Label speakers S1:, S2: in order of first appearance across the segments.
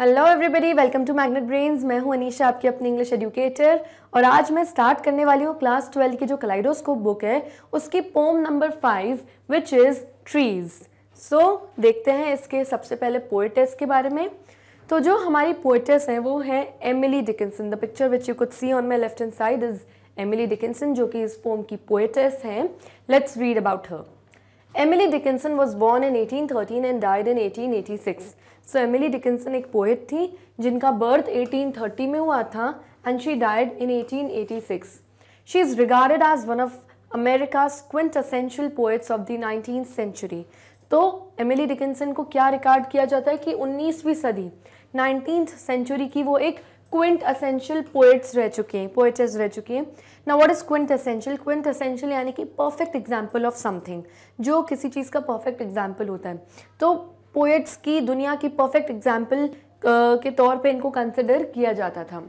S1: Hello everybody welcome to magnet brains मैं हूं अनीशा आपकी अपनी इंग्लिश एजुकेटर और आज मैं स्टार्ट करने वाली हूं क्लास ट्वेल्व की जो कलाइडोस्कोप बुक है उसकी poem number five which is trees so देखते हैं इसके सबसे पहले पोइटेस के बारे में तो जो हमारी पोइटेस हैं वो है Emily Dickinson the picture which you could see on my left and side is Emily Dickinson जो कि इस पोम की पोइटेस हैं let's read about her Emily Dickinson was born in 1813 and died in 1886. So Emily Dickinson एक poet थी जिनका birth 1830 में हुआ था and she died in 1886. She is regarded as one of America's quintessential poets of the 19th century. तो एमिली डिकिंसन को क्या रिकॉर्ड किया जाता है कि 19वीं सदी 19th सेंचुरी की वो एक क्विंट असेंशियल पोइट्स रह चुके हैं पोइटर्स रह चुके हैं ना what is quintessential quintessential यानी कि परफेक्ट एग्जाम्पल ऑफ समथिंग जो किसी चीज़ का परफेक्ट एग्जाम्पल होता है तो पोइट्स की दुनिया की परफेक्ट एग्जाम्पल के तौर पे इनको कंसिडर किया जाता था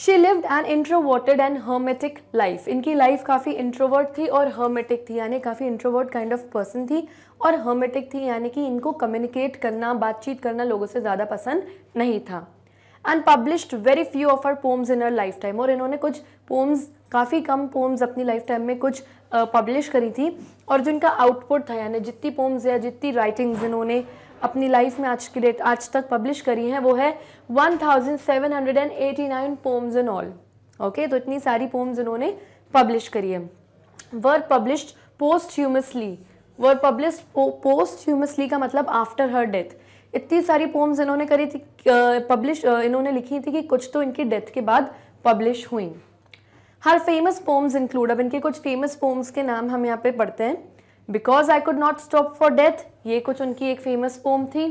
S1: she lived and introverted and hermetic life इनकी लाइफ काफ़ी इंट्रोवर्ट थी और हर्मेटिक थी यानी काफ़ी इंट्रोवर्ट काइंड ऑफ पर्सन थी और हर्मेटिक थी यानी कि इनको कम्युनिकेट करना बातचीत करना लोगों से ज़्यादा पसंद नहीं था unpublished very few of her poems in her lifetime और इन्होंने कुछ पोम्स काफ़ी कम पोम्स अपनी लाइफ टाइम में कुछ पब्लिश करी थी और जिनका आउटपुट था यानी जितनी पोम्स या जितनी राइटिंग्स इन्होंने अपनी लाइफ में आज की डेट आज तक पब्लिश करी हैं वो है 1789 पोम्स इन ऑल ओके तो इतनी सारी पोम्स इन्होंने पब्लिश करी है were published posthumously were publish posthumously का मतलब आफ्टर हर डेथ इतनी सारी पोम्स इन्होंने करी थी पब्लिश इन्होंने लिखी थी कि कुछ तो इनकी डेथ के बाद पब्लिश हुई हर फेमस पोम्स इंक्लूड अब इनके कुछ फेमस पोम्स के नाम हम यहाँ पे पढ़ते हैं because I could not stop for death ये कुछ उनकी एक फेमस पोम थी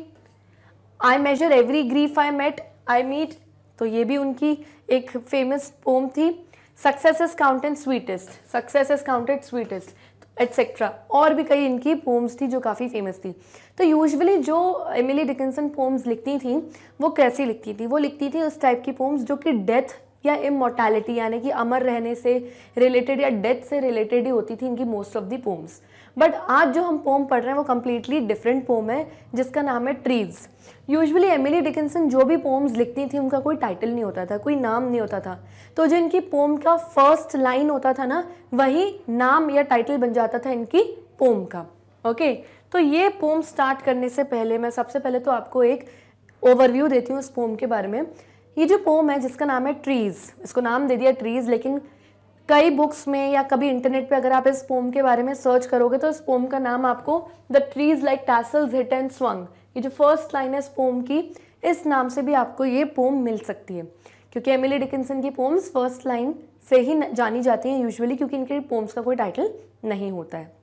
S1: I measure every grief I met I meet तो ये भी उनकी एक फेमस पोम थी success is counted sweetest success is counted sweetest etcetera और भी कई इनकी पोम्स थी जो काफ़ी फेमस थी तो यूजुअली जो एमिली डिकिनसन पोम्स लिखती थी वो कैसी लिखती थी वो लिखती थी उस टाइप की पोम्स जो कि डेथ या इमोर्टैलिटी यानी कि अमर रहने से रिलेटेड या डेथ से रिलेटेड ही होती थी इनकी most of the poems but आज जो हम पोम पढ़ रहे हैं वो कम्प्लीटली डिफरेंट पोम है जिसका नाम है ट्रीज यूजुअली एमिली डिकिंसन जो भी पोम्स लिखती थी उनका कोई टाइटल नहीं होता था कोई नाम नहीं होता था तो जो इनकी पोम का फर्स्ट लाइन होता था ना वही नाम या टाइटल बन जाता था इनकी पोम का ओके okay? तो ये पोम स्टार्ट करने से पहले मैं सबसे पहले तो आपको एक ओवरव्यू देती हूँ इस पोम के बारे में ये जो पोम है जिसका नाम है ट्रीज़ इसको नाम दे दिया ट्रीज़ लेकिन कई बुक्स में या कभी इंटरनेट पे अगर आप इस पोम के बारे में सर्च करोगे तो इस पोम का नाम आपको the trees like tassels hit and swung ये जो फर्स्ट लाइन है इस पोम की इस नाम से भी आपको ये पोम मिल सकती है क्योंकि एमिली डिकिनसन की पोम्स फर्स्ट लाइन से ही जानी जाती हैं यूजुअली क्योंकि इनके पोम्स का कोई टाइटल नहीं होता है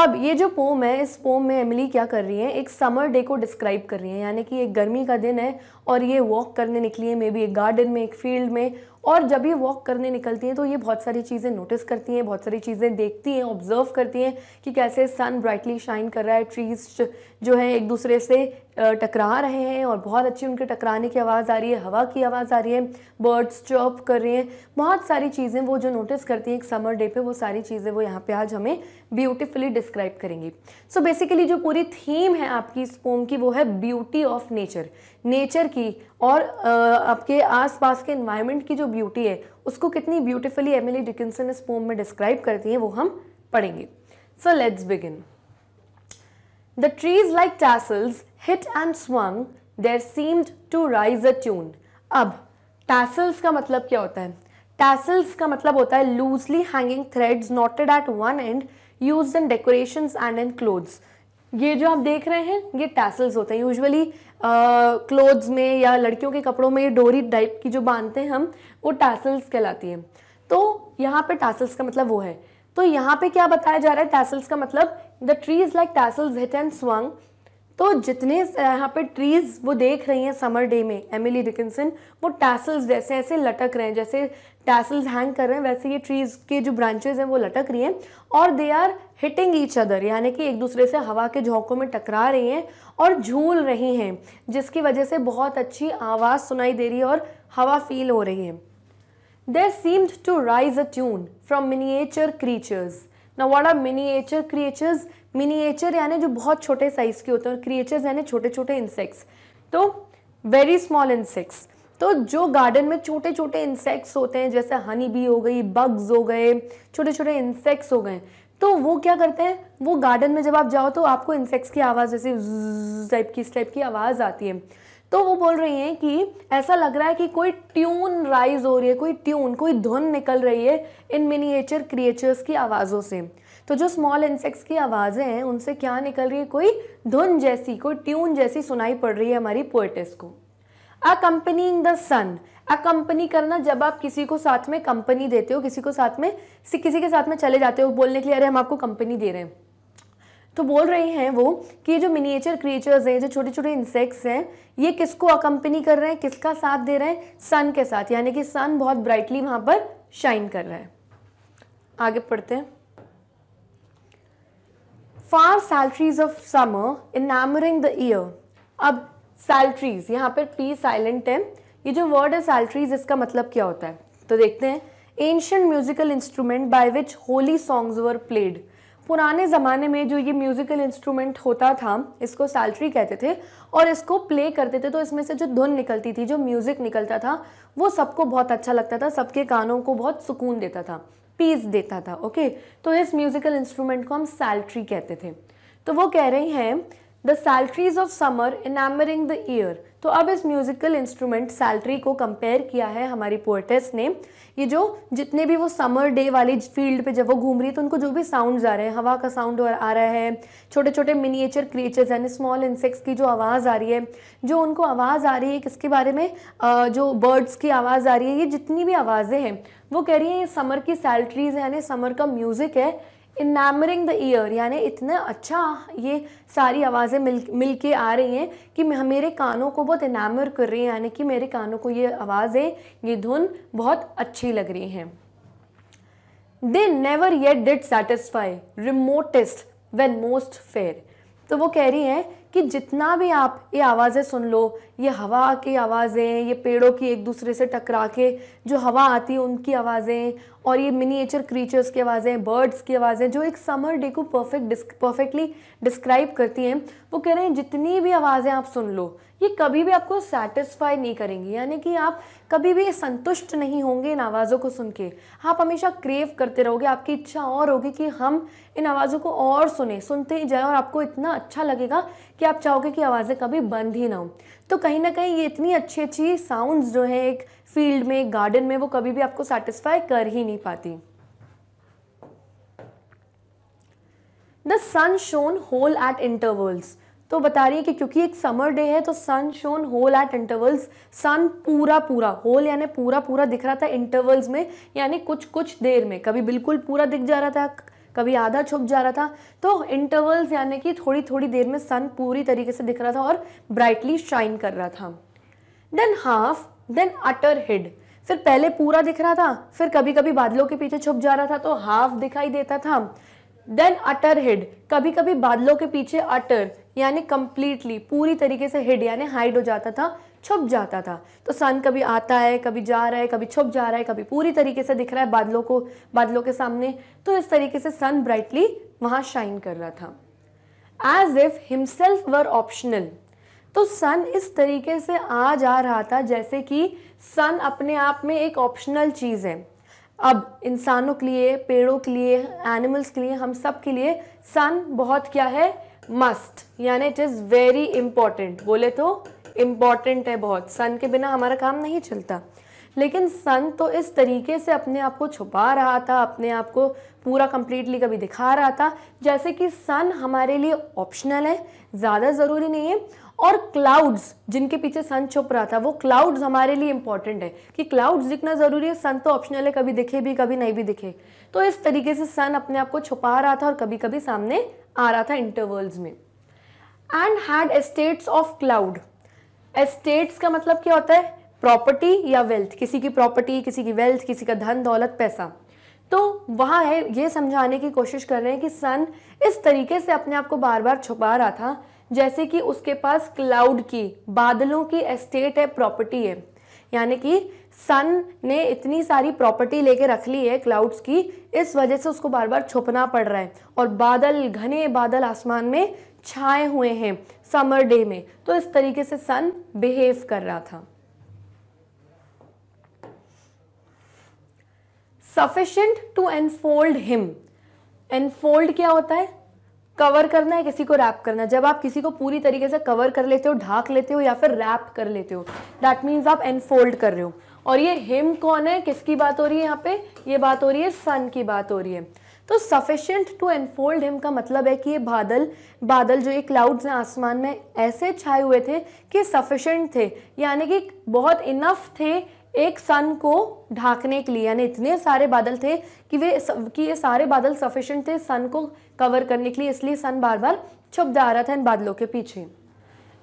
S1: अब ये जो पोम है इस पोम में एमिली क्या कर रही है एक समर डे को डिस्क्राइब कर रही है यानी कि एक गर्मी का दिन है और ये वॉक करने निकली है मे बी एक गार्डन में एक फील्ड में और जब ये वॉक करने निकलती हैं तो ये बहुत सारी चीज़ें नोटिस करती हैं बहुत सारी चीज़ें देखती हैं ऑब्जर्व करती हैं कि कैसे सन ब्राइटली शाइन कर रहा है ट्रीज जो है एक दूसरे से टकरा रहे हैं और बहुत अच्छी उनके टकराने की आवाज़ आ रही है हवा की आवाज़ आ रही है बर्ड्स चॉप कर रहे हैं बहुत सारी चीज़ें वो जो नोटिस करती हैं एक समर डे पे वो सारी चीज़ें वो यहाँ पे आज हमें ब्यूटीफुली डिस्क्राइब करेंगी सो so बेसिकली जो पूरी थीम है आपकी इस पोम की वो है ब्यूटी ऑफ नेचर नेचर की और आपके आस के इन्वायरमेंट की जो ब्यूटी है उसको कितनी ब्यूटिफुली एमिली डिकिंसन इस पोम में डिस्क्राइब करती हैं वो हम पढ़ेंगे so let's begin The trees like tassels hit and swung, there seemed to rise a tune. अब tassels का मतलब क्या होता है tassels का मतलब होता है loosely hanging threads knotted at one end used in decorations and in clothes. ये जो आप देख रहे हैं ये tassels होते हैं Usually क्लोथ्स uh, में या लड़कियों के कपड़ों में ये डोरी टाइप की जो बांधते हैं हम वो टैसल्स कहलाती है तो यहाँ पे टैसल्स का मतलब वो है तो यहाँ पे क्या बताया जा रहा है टैसल्स का मतलब the trees like tassels hit and swung तो जितने यहाँ पे ट्रीज वो देख रही हैं समर डे में एमिली डिकिनसन वो टैसल्स जैसे ऐसे लटक रहे हैं जैसे टैसल्स हैंग कर रहे हैं वैसे ये ट्रीज के जो ब्रांचेज हैं वो लटक रही हैं और they are hitting each other यानी कि एक दूसरे से हवा के झोंकों में टकरा रही हैं और झूल रही हैं जिसकी वजह से बहुत अच्छी आवाज़ सुनाई दे रही है और हवा फील हो रही है there seemed to rise a tune from miniature creatures ना what are miniature creatures miniature यानी जो बहुत छोटे साइज के होते हैं और क्रिएचर्स यानी छोटे छोटे इंसेक्ट्स तो वेरी स्मॉल इंसेक्ट्स तो जो गार्डन में छोटे छोटे इंसेक्ट्स होते हैं जैसे हनी बी हो गई बग्स हो गए छोटे छोटे इंसेक्ट्स हो गए तो वो क्या करते हैं वो गार्डन में जब आप जाओ तो आपको इंसेक्ट्स की आवाज़ जैसे टाइप की इस टाइप की आवाज़ आती है तो वो बोल रही हैं कि ऐसा लग रहा है कि कोई ट्यून राइज हो रही है कोई ट्यून कोई धुन निकल रही है इन मिनिएचर क्रिएचर्स की आवाज़ों से तो जो स्मॉल इंसेक्ट्स की आवाज़ें हैं उनसे क्या निकल रही है कोई धुन जैसी कोई ट्यून जैसी सुनाई पड़ रही है हमारी पोएटिस को accompany in the sun accompany करना जब आप किसी को साथ में कंपनी देते हो किसी को साथ में किसी के साथ में चले जाते हो बोलने के लिए अरे हम आपको कंपनी दे रहे हैं तो बोल रहे हैं वो कि जो मिनिएचर क्रिएचर्स हैं जो छोटे छोटे इंसेक्ट्स हैं ये किसको अकम्पनी कर रहे हैं किसका साथ दे रहे हैं सन के साथ यानी कि सन बहुत ब्राइटली वहां पर शाइन कर रहा है आगे पढ़ते हैं far psalteries of summer enamoring the ear अब सैल्ट्रीज यहाँ पर पी साइलेंट है ये जो वर्ड है सैल्ट्रीज इसका मतलब क्या होता है तो देखते हैं ancient musical instrument by which holy songs were played पुराने ज़माने में जो ये म्यूज़िकल इंस्ट्रूमेंट होता था इसको सैल्ट्री कहते थे और इसको प्ले करते थे तो इसमें से जो धुन निकलती थी जो म्यूज़िक निकलता था वो सबको बहुत अच्छा लगता था सबके कानों को बहुत सुकून देता था पीस देता था ओके तो इस म्यूज़िकल इंस्ट्रूमेंट को हम सैल्ट्री कहते थे तो वो कह रही हैं the psalteries of summer enamoring the ear तो अब इस म्यूजिकल इंस्ट्रूमेंट सैल्ट्री को कंपेयर किया है हमारी पोर्टेस ने ये जो जितने भी वो समर डे वाली फील्ड पे जब वो घूम रही है तो उनको जो भी साउंड आ रहे हैं हवा का साउंड आ रहा है छोटे छोटे मिनिएचर क्रिएचर्स यानी स्मॉल इंसेक्ट्स की जो आवाज़ आ रही है जो उनको आवाज़ आ रही है किसके बारे में जो बर्ड्स की आवाज़ आ रही है ये जितनी भी आवाज़ें हैं वो कह रही हैं ये समर की सैल्ट्रीज यानी समर का म्यूज़िक है इनामरिंग द ईयर यानी इतना अच्छा ये सारी आवाज़ें मिल मिल के आ रही हैं कि मेरे कानों को बहुत इनामर कर रही हैं यानी कि मेरे कानों को ये आवाज़ें ये धुन बहुत अच्छी लग रही हैं they never yet did satisfy remotest when most fair तो वो कह रही हैं कि जितना भी आप ये आवाज़ें सुन लो ये हवा की आवाज़ें ये पेड़ों की एक दूसरे से टकरा के जो हवा आती है उनकी आवाज़ें और ये मिनीचर क्रीचर्स की आवाज़ें बर्ड्स की आवाज़ें जो एक समर डे को परफेक्ट डिस्क परफेक्टली डिस्क्राइब करती हैं वो कह रहे हैं जितनी भी आवाज़ें आप सुन लो ये कभी भी आपको सेटिस्फाई नहीं करेंगी यानी कि आप कभी भी संतुष्ट नहीं होंगे इन आवाज़ों को सुन के आप हमेशा क्रेव करते रहोगे आपकी इच्छा और होगी कि हम इन आवाज़ों को और सुने सुनते ही जाए और आपको इतना अच्छा लगेगा कि आप चाहोगे कि आवाज़ें कभी बंद ही ना हो तो कहीं ना कहीं ये इतनी अच्छी अच्छी साउंड्स जो है एक फील्ड में गार्डन में वो कभी भी आपको सेटिस्फाई कर ही नहीं पाती the sun shone whole at intervals तो बता रही है कि क्योंकि एक समर डे है तो sun shone whole at intervals sun पूरा पूरा होल यानी पूरा पूरा दिख रहा था इंटरवल्स में यानी कुछ कुछ देर में कभी बिल्कुल पूरा दिख जा रहा था कभी आधा छुप जा रहा था तो इंटरवल्स यानी कि थोड़ी थोड़ी देर में सन पूरी तरीके से दिख रहा था और ब्राइटली शाइन कर रहा था then half then utter hid फिर पहले पूरा दिख रहा था फिर कभी कभी बादलों के पीछे छुप जा रहा था तो हाफ दिखाई देता था देन अटर हिड कभी कभी बादलों के पीछे अटर यानी कम्प्लीटली पूरी तरीके से हिड यानी हाइड हो जाता था छुप जाता था तो सन कभी आता है कभी जा रहा है कभी छुप जा रहा है कभी पूरी तरीके से दिख रहा है बादलों को बादलों के सामने तो इस तरीके से सन ब्राइटली वहाँ शाइन कर रहा था as if himself were optional तो सन इस तरीके से आ जा रहा था जैसे कि सन अपने आप में एक ऑप्शनल चीज़ है अब इंसानों के लिए पेड़ों के लिए एनिमल्स के लिए हम सब के लिए सन बहुत क्या है मस्ट यानी इट इज़ वेरी इम्पॉर्टेंट बोले तो इम्पॉर्टेंट है बहुत सन के बिना हमारा काम नहीं चलता लेकिन सन तो इस तरीके से अपने आप को छुपा रहा था अपने आप को पूरा कम्प्लीटली कभी दिखा रहा था जैसे कि सन हमारे लिए ऑप्शनल है ज़्यादा ज़रूरी नहीं है और क्लाउड्स जिनके पीछे सन छुप रहा था वो क्लाउड्स हमारे लिए इंपॉर्टेंट है कि क्लाउड्स दिखना ज़रूरी है सन तो ऑप्शनल है कभी दिखे भी कभी नहीं भी दिखे तो इस तरीके से सन अपने आप को छुपा रहा था और कभी कभी सामने आ रहा था इंटरवल्स में and had estates of cloud estates का मतलब क्या होता है प्रॉपर्टी या वेल्थ किसी की प्रॉपर्टी किसी की वेल्थ किसी का धन दौलत पैसा तो वहाँ है ये समझाने की कोशिश कर रहे हैं कि सन इस तरीके से अपने आप को बार बार छुपा रहा था जैसे कि उसके पास क्लाउड की बादलों की एस्टेट है प्रॉपर्टी है यानी कि सन ने इतनी सारी प्रॉपर्टी लेके रख ली है क्लाउड्स की इस वजह से उसको बार बार छुपना पड़ रहा है और बादल घने बादल आसमान में छाए हुए हैं समर डे में तो इस तरीके से सन बिहेव कर रहा था sufficient to enfold him enfold क्या होता है कवर करना है किसी को रैप करना है जब आप किसी को पूरी तरीके से कवर कर लेते हो ढाक लेते हो या फिर रैप कर लेते हो दैट मीन्स आप एनफोल्ड कर रहे हो और ये हिम कौन है किसकी बात हो रही है यहाँ पे ये बात हो रही है सन की बात हो रही है तो सफिशियंट टू एनफोल्ड हिम का मतलब है कि ये बादल बादल जो ये क्लाउड्स हैं आसमान में ऐसे छाए हुए थे कि सफिशियंट थे यानी कि बहुत इनफ थे एक सन को ढाकने के लिए यानी इतने सारे बादल थे कि वे कि ये सारे बादल सफिशियंट थे सन को कवर करने के लिए इसलिए सन बार बार छुप जा रहा था इन बादलों के पीछे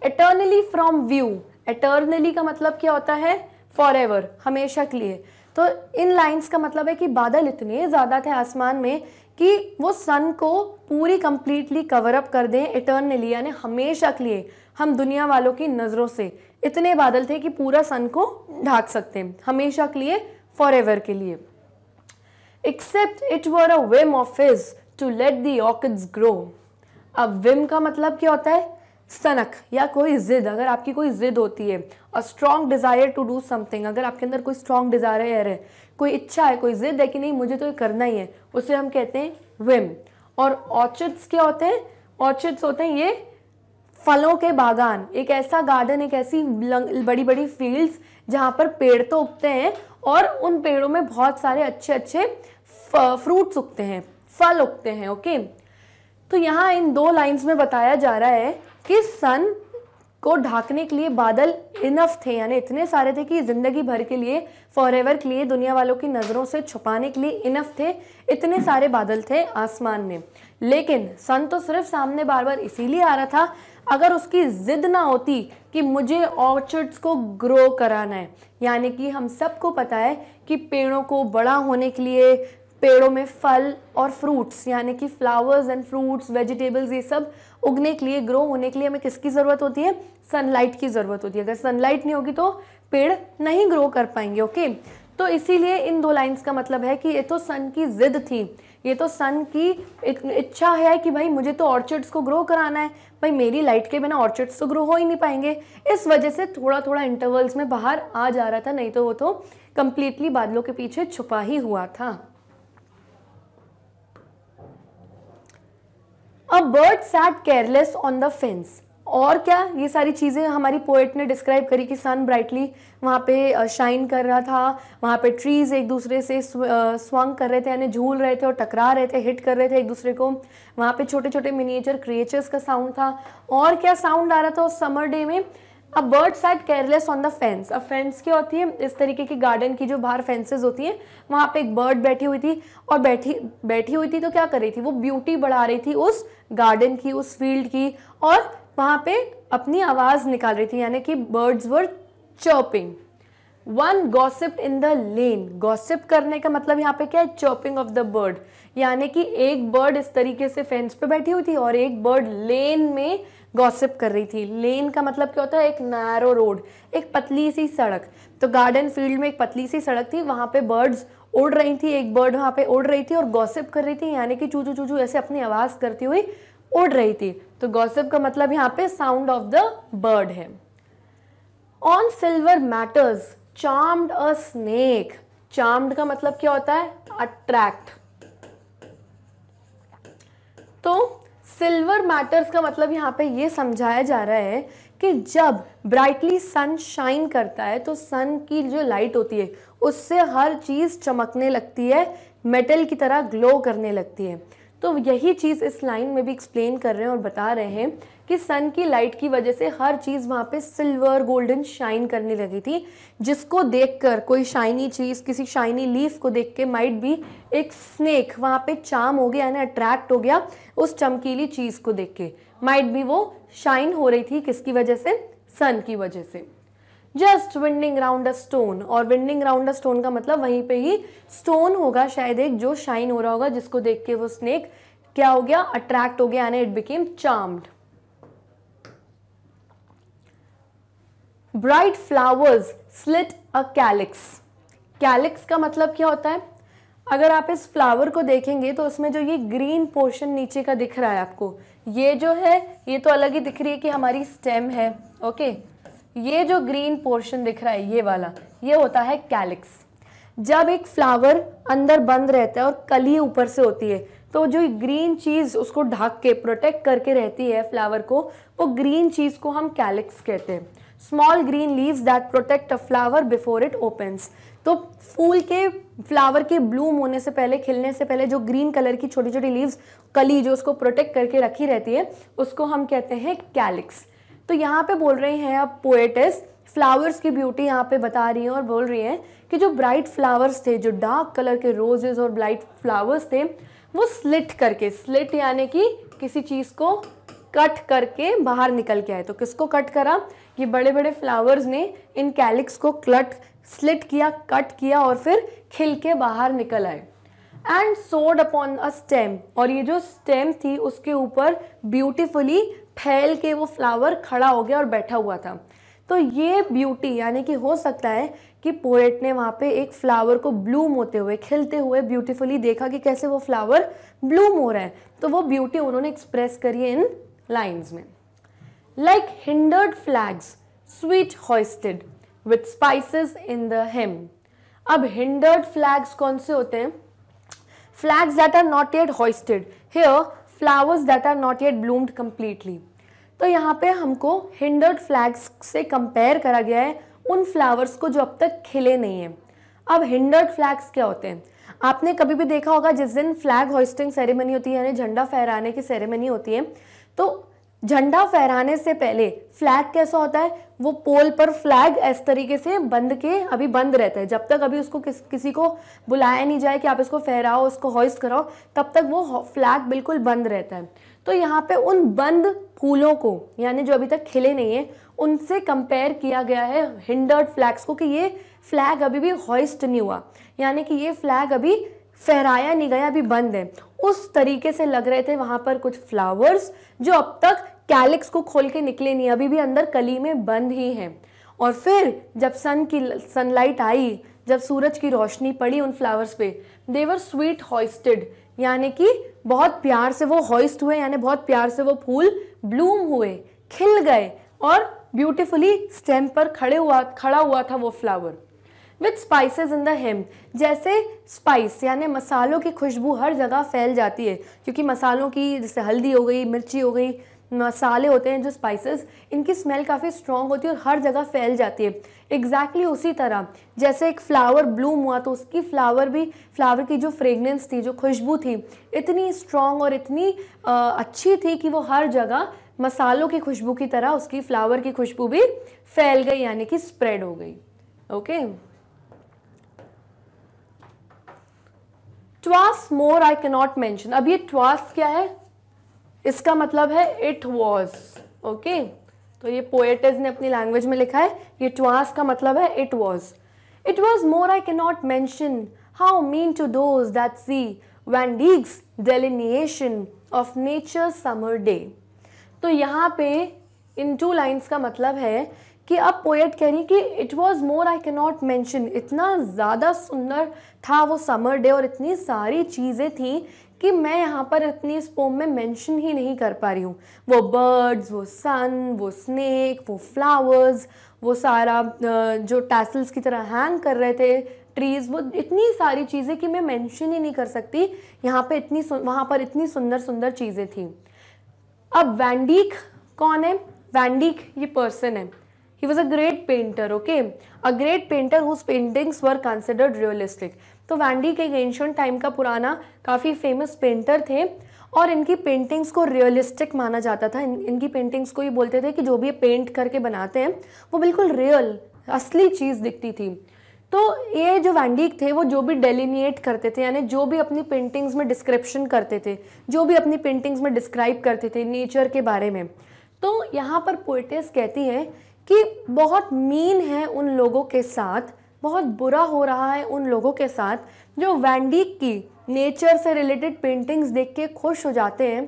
S1: एटर्नली फ्रॉम व्यू एटर्नली का मतलब क्या होता है फॉर एवर हमेशा के लिए तो इन लाइंस का मतलब है कि बादल इतने ज़्यादा थे आसमान में कि वो सन को पूरी कंप्लीटली कवर अप कर दें इटर्नली यानी हमेशा के लिए हम दुनिया वालों की नज़रों से इतने बादल थे कि पूरा सन को ढाक सकते हैं हमेशा के लिए फॉर एवर के लिए except it were a whim of his to let the orchids grow अब विम का मतलब क्या होता है सनक या कोई ज़िद अगर आपकी कोई ज़िद होती है a strong desire to do something अगर आपके अंदर कोई स्ट्रॉन्ग डिज़ायर है कोई इच्छा है कोई ज़िद है कि नहीं मुझे तो ये करना ही है उसे हम कहते हैं विम और ऑर्चिड्स क्या होते हैं ऑर्चिड्स होते हैं ये फलों के बागान एक ऐसा गार्डन एक ऐसी बड़ी बड़ी फील्ड्स जहाँ पर पेड़ तो उगते हैं और उन पेड़ों में बहुत सारे अच्छे अच्छे फ्रूट्स उगते हैं फल उगते हैं ओके तो यहाँ इन दो लाइंस में बताया जा रहा है कि सन को ढाकने के लिए बादल इनफ थे यानी इतने सारे थे कि ज़िंदगी भर के लिए फॉर एवर के लिए दुनिया वालों की नज़रों से छुपाने के लिए इनफ थे इतने सारे बादल थे आसमान में लेकिन सन तो सिर्फ सामने बार बार इसीलिए आ रहा था अगर उसकी ज़िद ना होती कि मुझे ऑर्चर्ड्स को ग्रो कराना है यानी कि हम सबको पता है कि पेड़ों को बड़ा होने के लिए पेड़ों में फल और फ्रूट्स यानी कि फ्लावर्स एंड फ्रूट्स वेजिटेबल्स ये सब उगने के लिए ग्रो होने के लिए हमें किसकी ज़रूरत होती है सनलाइट की ज़रूरत होती है अगर सनलाइट नहीं होगी तो पेड़ नहीं ग्रो कर पाएंगे ओके तो इसीलिए इन दो लाइंस का मतलब है कि ये तो सन की ज़िद थी ये तो सन की इच्छा है कि भाई मुझे तो ऑर्चिड्स को ग्रो कराना है भाई मेरी लाइट के बिना ऑर्चिड्स तो ग्रो हो ही नहीं पाएंगे इस वजह से थोड़ा थोड़ा इंटरवल्स में बाहर आ जा रहा था नहीं तो वो तो कम्प्लीटली बादलों के पीछे छुपा ही हुआ था a bird sat careless on the fence और क्या ये सारी चीज़ें हमारी पोएट ने डिस्क्राइब करी कि सन ब्राइटली वहाँ पे शाइन कर रहा था वहाँ पे ट्रीज़ एक दूसरे से स्वंग कर रहे थे यानी झूल रहे थे और टकरा रहे थे हिट कर रहे थे एक दूसरे को वहाँ पे छोटे छोटे मिनिएचर क्रिएचर्स का साउंड था और क्या साउंड आ रहा था उस समर डे में अब birds are careless on the fence अब फेंस क्या होती है इस तरीके की गार्डन की जो बाहर फेंसेज होती हैं वहाँ पे एक बर्ड बैठी हुई थी और बैठी बैठी हुई थी तो क्या कर रही थी वो ब्यूटी बढ़ा रही थी उस गार्डन की उस फील्ड की और वहाँ पे अपनी आवाज़ निकाल रही थी यानी कि birds were chirping one gossip in the lane gossip करने का मतलब यहाँ पे क्या है चॉपिंग ऑफ द बर्ड यानी कि एक बर्ड इस तरीके से फेंस पे बैठी हुई थी और एक बर्ड लेन में गॉसिप कर रही थी लेन का मतलब क्या होता है एक नैरो रोड एक पतली सी सड़क तो गार्डन फील्ड में एक पतली सी सड़क थी वहाँ पे बर्ड्स उड़ रही थी एक बर्ड वहाँ पे उड़ रही थी और गॉसिप कर रही थी यानी कि चूचू चूचू ऐसे अपनी आवाज़ करती हुई उड़ रही थी तो गॉसिप का मतलब यहाँ पे साउंड ऑफ द बर्ड है on silver matters charmed a snake charmed का मतलब क्या होता है अट्रैक्ट तो सिल्वर मैटर्स का मतलब यहाँ पे ये समझाया जा रहा है कि जब ब्राइटली सन शाइन करता है तो सन की जो लाइट होती है उससे हर चीज़ चमकने लगती है मेटल की तरह ग्लो करने लगती है तो यही चीज़ इस लाइन में भी एक्सप्लेन कर रहे हैं और बता रहे हैं कि सन की लाइट की वजह से हर चीज़ वहाँ पे सिल्वर गोल्डन शाइन करने लगी थी जिसको देखकर कोई शाइनी चीज़ किसी शाइनी लीफ को देख के माइट भी एक स्नेक वहाँ पे चाम हो गया यानी अट्रैक्ट हो गया उस चमकीली चीज़ को देख के माइट भी वो शाइन हो रही थी किसकी वजह से सन की वजह से just winding round a stone और विंडिंग राउंड अ स्टोन का मतलब वहीं पे ही स्टोन होगा शायद एक जो शाइन हो रहा होगा जिसको देख के वो स्नेक क्या हो गया अट्रैक्ट हो गया यानी it became charmed bright flowers slit a calyx calyx का मतलब क्या होता है अगर आप इस फ्लावर को देखेंगे तो उसमें जो ये ग्रीन पोर्शन नीचे का दिख रहा है आपको ये जो है ये तो अलग ही दिख रही है कि हमारी स्टेम है ओके ये जो ग्रीन पोर्शन दिख रहा है ये वाला ये होता है कैलिक्स जब एक फ्लावर अंदर बंद रहता है और कली ऊपर से होती है तो जो ग्रीन चीज़ उसको ढक के प्रोटेक्ट करके रहती है फ्लावर को वो ग्रीन चीज़ को हम कैलिक्स कहते हैं small green leaves that protect a flower before it opens तो फूल के फ्लावर के ब्लूम होने से पहले खिलने से पहले जो ग्रीन कलर की छोटी छोटी लीव्स कली जो उसको प्रोटेक्ट करके रखी रहती है उसको हम कहते हैं कैलिक्स तो यहाँ पे बोल रहे हैं अब पोएटिस फ्लावर्स की ब्यूटी यहाँ पे बता रही हैं और बोल रही हैं कि जो ब्राइट फ्लावर्स थे जो डार्क कलर के रोजेज़ और ब्राइट फ्लावर्स थे वो स्लिट करके स्लिट यानी कि किसी चीज़ को कट करके बाहर निकल के आए तो किसको कट करा ये बड़े बड़े फ्लावर्स ने इन कैलिक्स को क्लट स्लिट किया कट किया और फिर खिल के बाहर निकल आए एंड सोड अपॉन अ स्टेम और ये जो स्टेम थी उसके ऊपर ब्यूटीफुली फैल के वो फ्लावर खड़ा हो गया और बैठा हुआ था तो ये ब्यूटी यानी कि हो सकता है कि पोएट ने वहाँ पे एक फ्लावर को ब्लूम होते हुए खिलते हुए ब्यूटीफुली देखा कि कैसे वो फ्लावर ब्लूम हो रहा है तो वो ब्यूटी उन्होंने एक्सप्रेस करी है इन लाइन्स में like hindered flags, sweet hoisted, with spices in the hem. अब hindered flags कौन से होते हैं Flags that are not yet hoisted. Here, flowers that are not yet bloomed completely. तो यहाँ पे हमको hindered flags से compare करा गया है उन flowers को जो अब तक खिले नहीं हैं अब hindered flags क्या होते हैं आपने कभी भी देखा होगा जिस दिन फ्लैग होस्टिंग सेरेमनी होती है यानी झंडा फहराने की सेरेमनी होती है तो झंडा फहराने से पहले फ्लैग कैसा होता है वो पोल पर फ्लैग इस तरीके से बंद के अभी बंद रहता है जब तक अभी उसको किस किसी को बुलाया नहीं जाए कि आप इसको फहराओ उसको हॉइस्ट कराओ तब तक वो फ्लैग बिल्कुल बंद रहता है तो यहाँ पे उन बंद फूलों को यानी जो अभी तक खिले नहीं है उनसे कंपेयर किया गया है हिंडर्ड फ्लैग्स को कि ये फ्लैग अभी भी हॉइस्ट नहीं हुआ यानी कि ये फ्लैग अभी फहराया नहीं गया अभी बंद है उस तरीके से लग रहे थे वहाँ पर कुछ फ्लावर्स जो अब तक कैलिक्स को खोल के निकले नहीं अभी भी अंदर कली में बंद ही हैं और फिर जब सन की सनलाइट आई जब सूरज की रोशनी पड़ी उन फ्लावर्स पे देवर स्वीट हॉइस्टेड यानी कि बहुत प्यार से वो हॉइस्ट हुए यानी बहुत प्यार से वो फूल ब्लूम हुए खिल गए और ब्यूटिफुली स्टेम पर खड़े हुआ खड़ा हुआ था वो flower with spices in the hem जैसे स्पाइस यानी मसालों की खुशबू हर जगह फैल जाती है क्योंकि मसालों की जैसे हल्दी हो गई मिर्ची हो गई मसाले होते हैं जो स्पाइसेस इनकी स्मेल काफ़ी स्ट्रॉन्ग होती है और हर जगह फैल जाती है एग्जैक्टली exactly उसी तरह जैसे एक फ्लावर ब्लूम हुआ तो उसकी फ्लावर भी फ्लावर की जो फ्रेगनेंस थी जो खुशबू थी इतनी स्ट्रॉन्ग और इतनी आ, अच्छी थी कि वो हर जगह मसालों की खुशबू की तरह उसकी फ्लावर की खुशबू भी फैल गई यानी कि स्प्रेड हो गई okay okay? ट्वास more I cannot mention अब ये ट्वास क्या है इसका मतलब है इट वॉज ओके तो ये पोएटर्स ने अपनी लैंग्वेज में लिखा है ये ट्वास का मतलब है it was it was more I cannot mention how mean to those that C van डीग्स डेलिनिएशन of nature summer day तो यहाँ पे इन टू लाइन्स का मतलब है कि अब पोएट कह रही कि it was more I not mention इतना ज़्यादा सुंदर था वो समर डे और इतनी सारी चीज़ें थी कि मैं यहाँ पर अपनी इस पोम में मेंशन ही नहीं कर पा रही हूँ वो बर्ड्स वो सन वो स्नेक वो फ्लावर्स वो सारा जो टैसल्स की तरह हैंग कर रहे थे ट्रीज़ वो इतनी सारी चीज़ें कि मैं मेंशन ही नहीं कर सकती यहाँ पे इतनी वहाँ पर इतनी सुंदर सुंदर चीज़ें थी अब वैंडिक कौन है वैंडिक ये पर्सन है he was a great painter okay a great painter whose paintings were considered realistic तो वैंडी के एंशंट टाइम का पुराना काफ़ी फेमस पेंटर थे और इनकी पेंटिंग्स को रियलिस्टिक माना जाता था इन, इनकी पेंटिंग्स को ये बोलते थे कि जो भी ये पेंट करके बनाते हैं वो बिल्कुल रियल असली चीज़ दिखती थी तो ये जो वैंडिक थे वो जो भी डेलिनिएट करते थे यानी जो भी अपनी पेंटिंग्स में डिस्क्रिप्शन करते थे जो भी अपनी पेंटिंग्स में डिस्क्राइब करते थे नेचर के बारे में तो यहाँ पर पोइटिस कहती हैं कि बहुत मीन है उन लोगों के साथ बहुत बुरा हो रहा है उन लोगों के साथ जो वैंडिक की नेचर से रिलेटेड पेंटिंग्स देख के खुश हो जाते हैं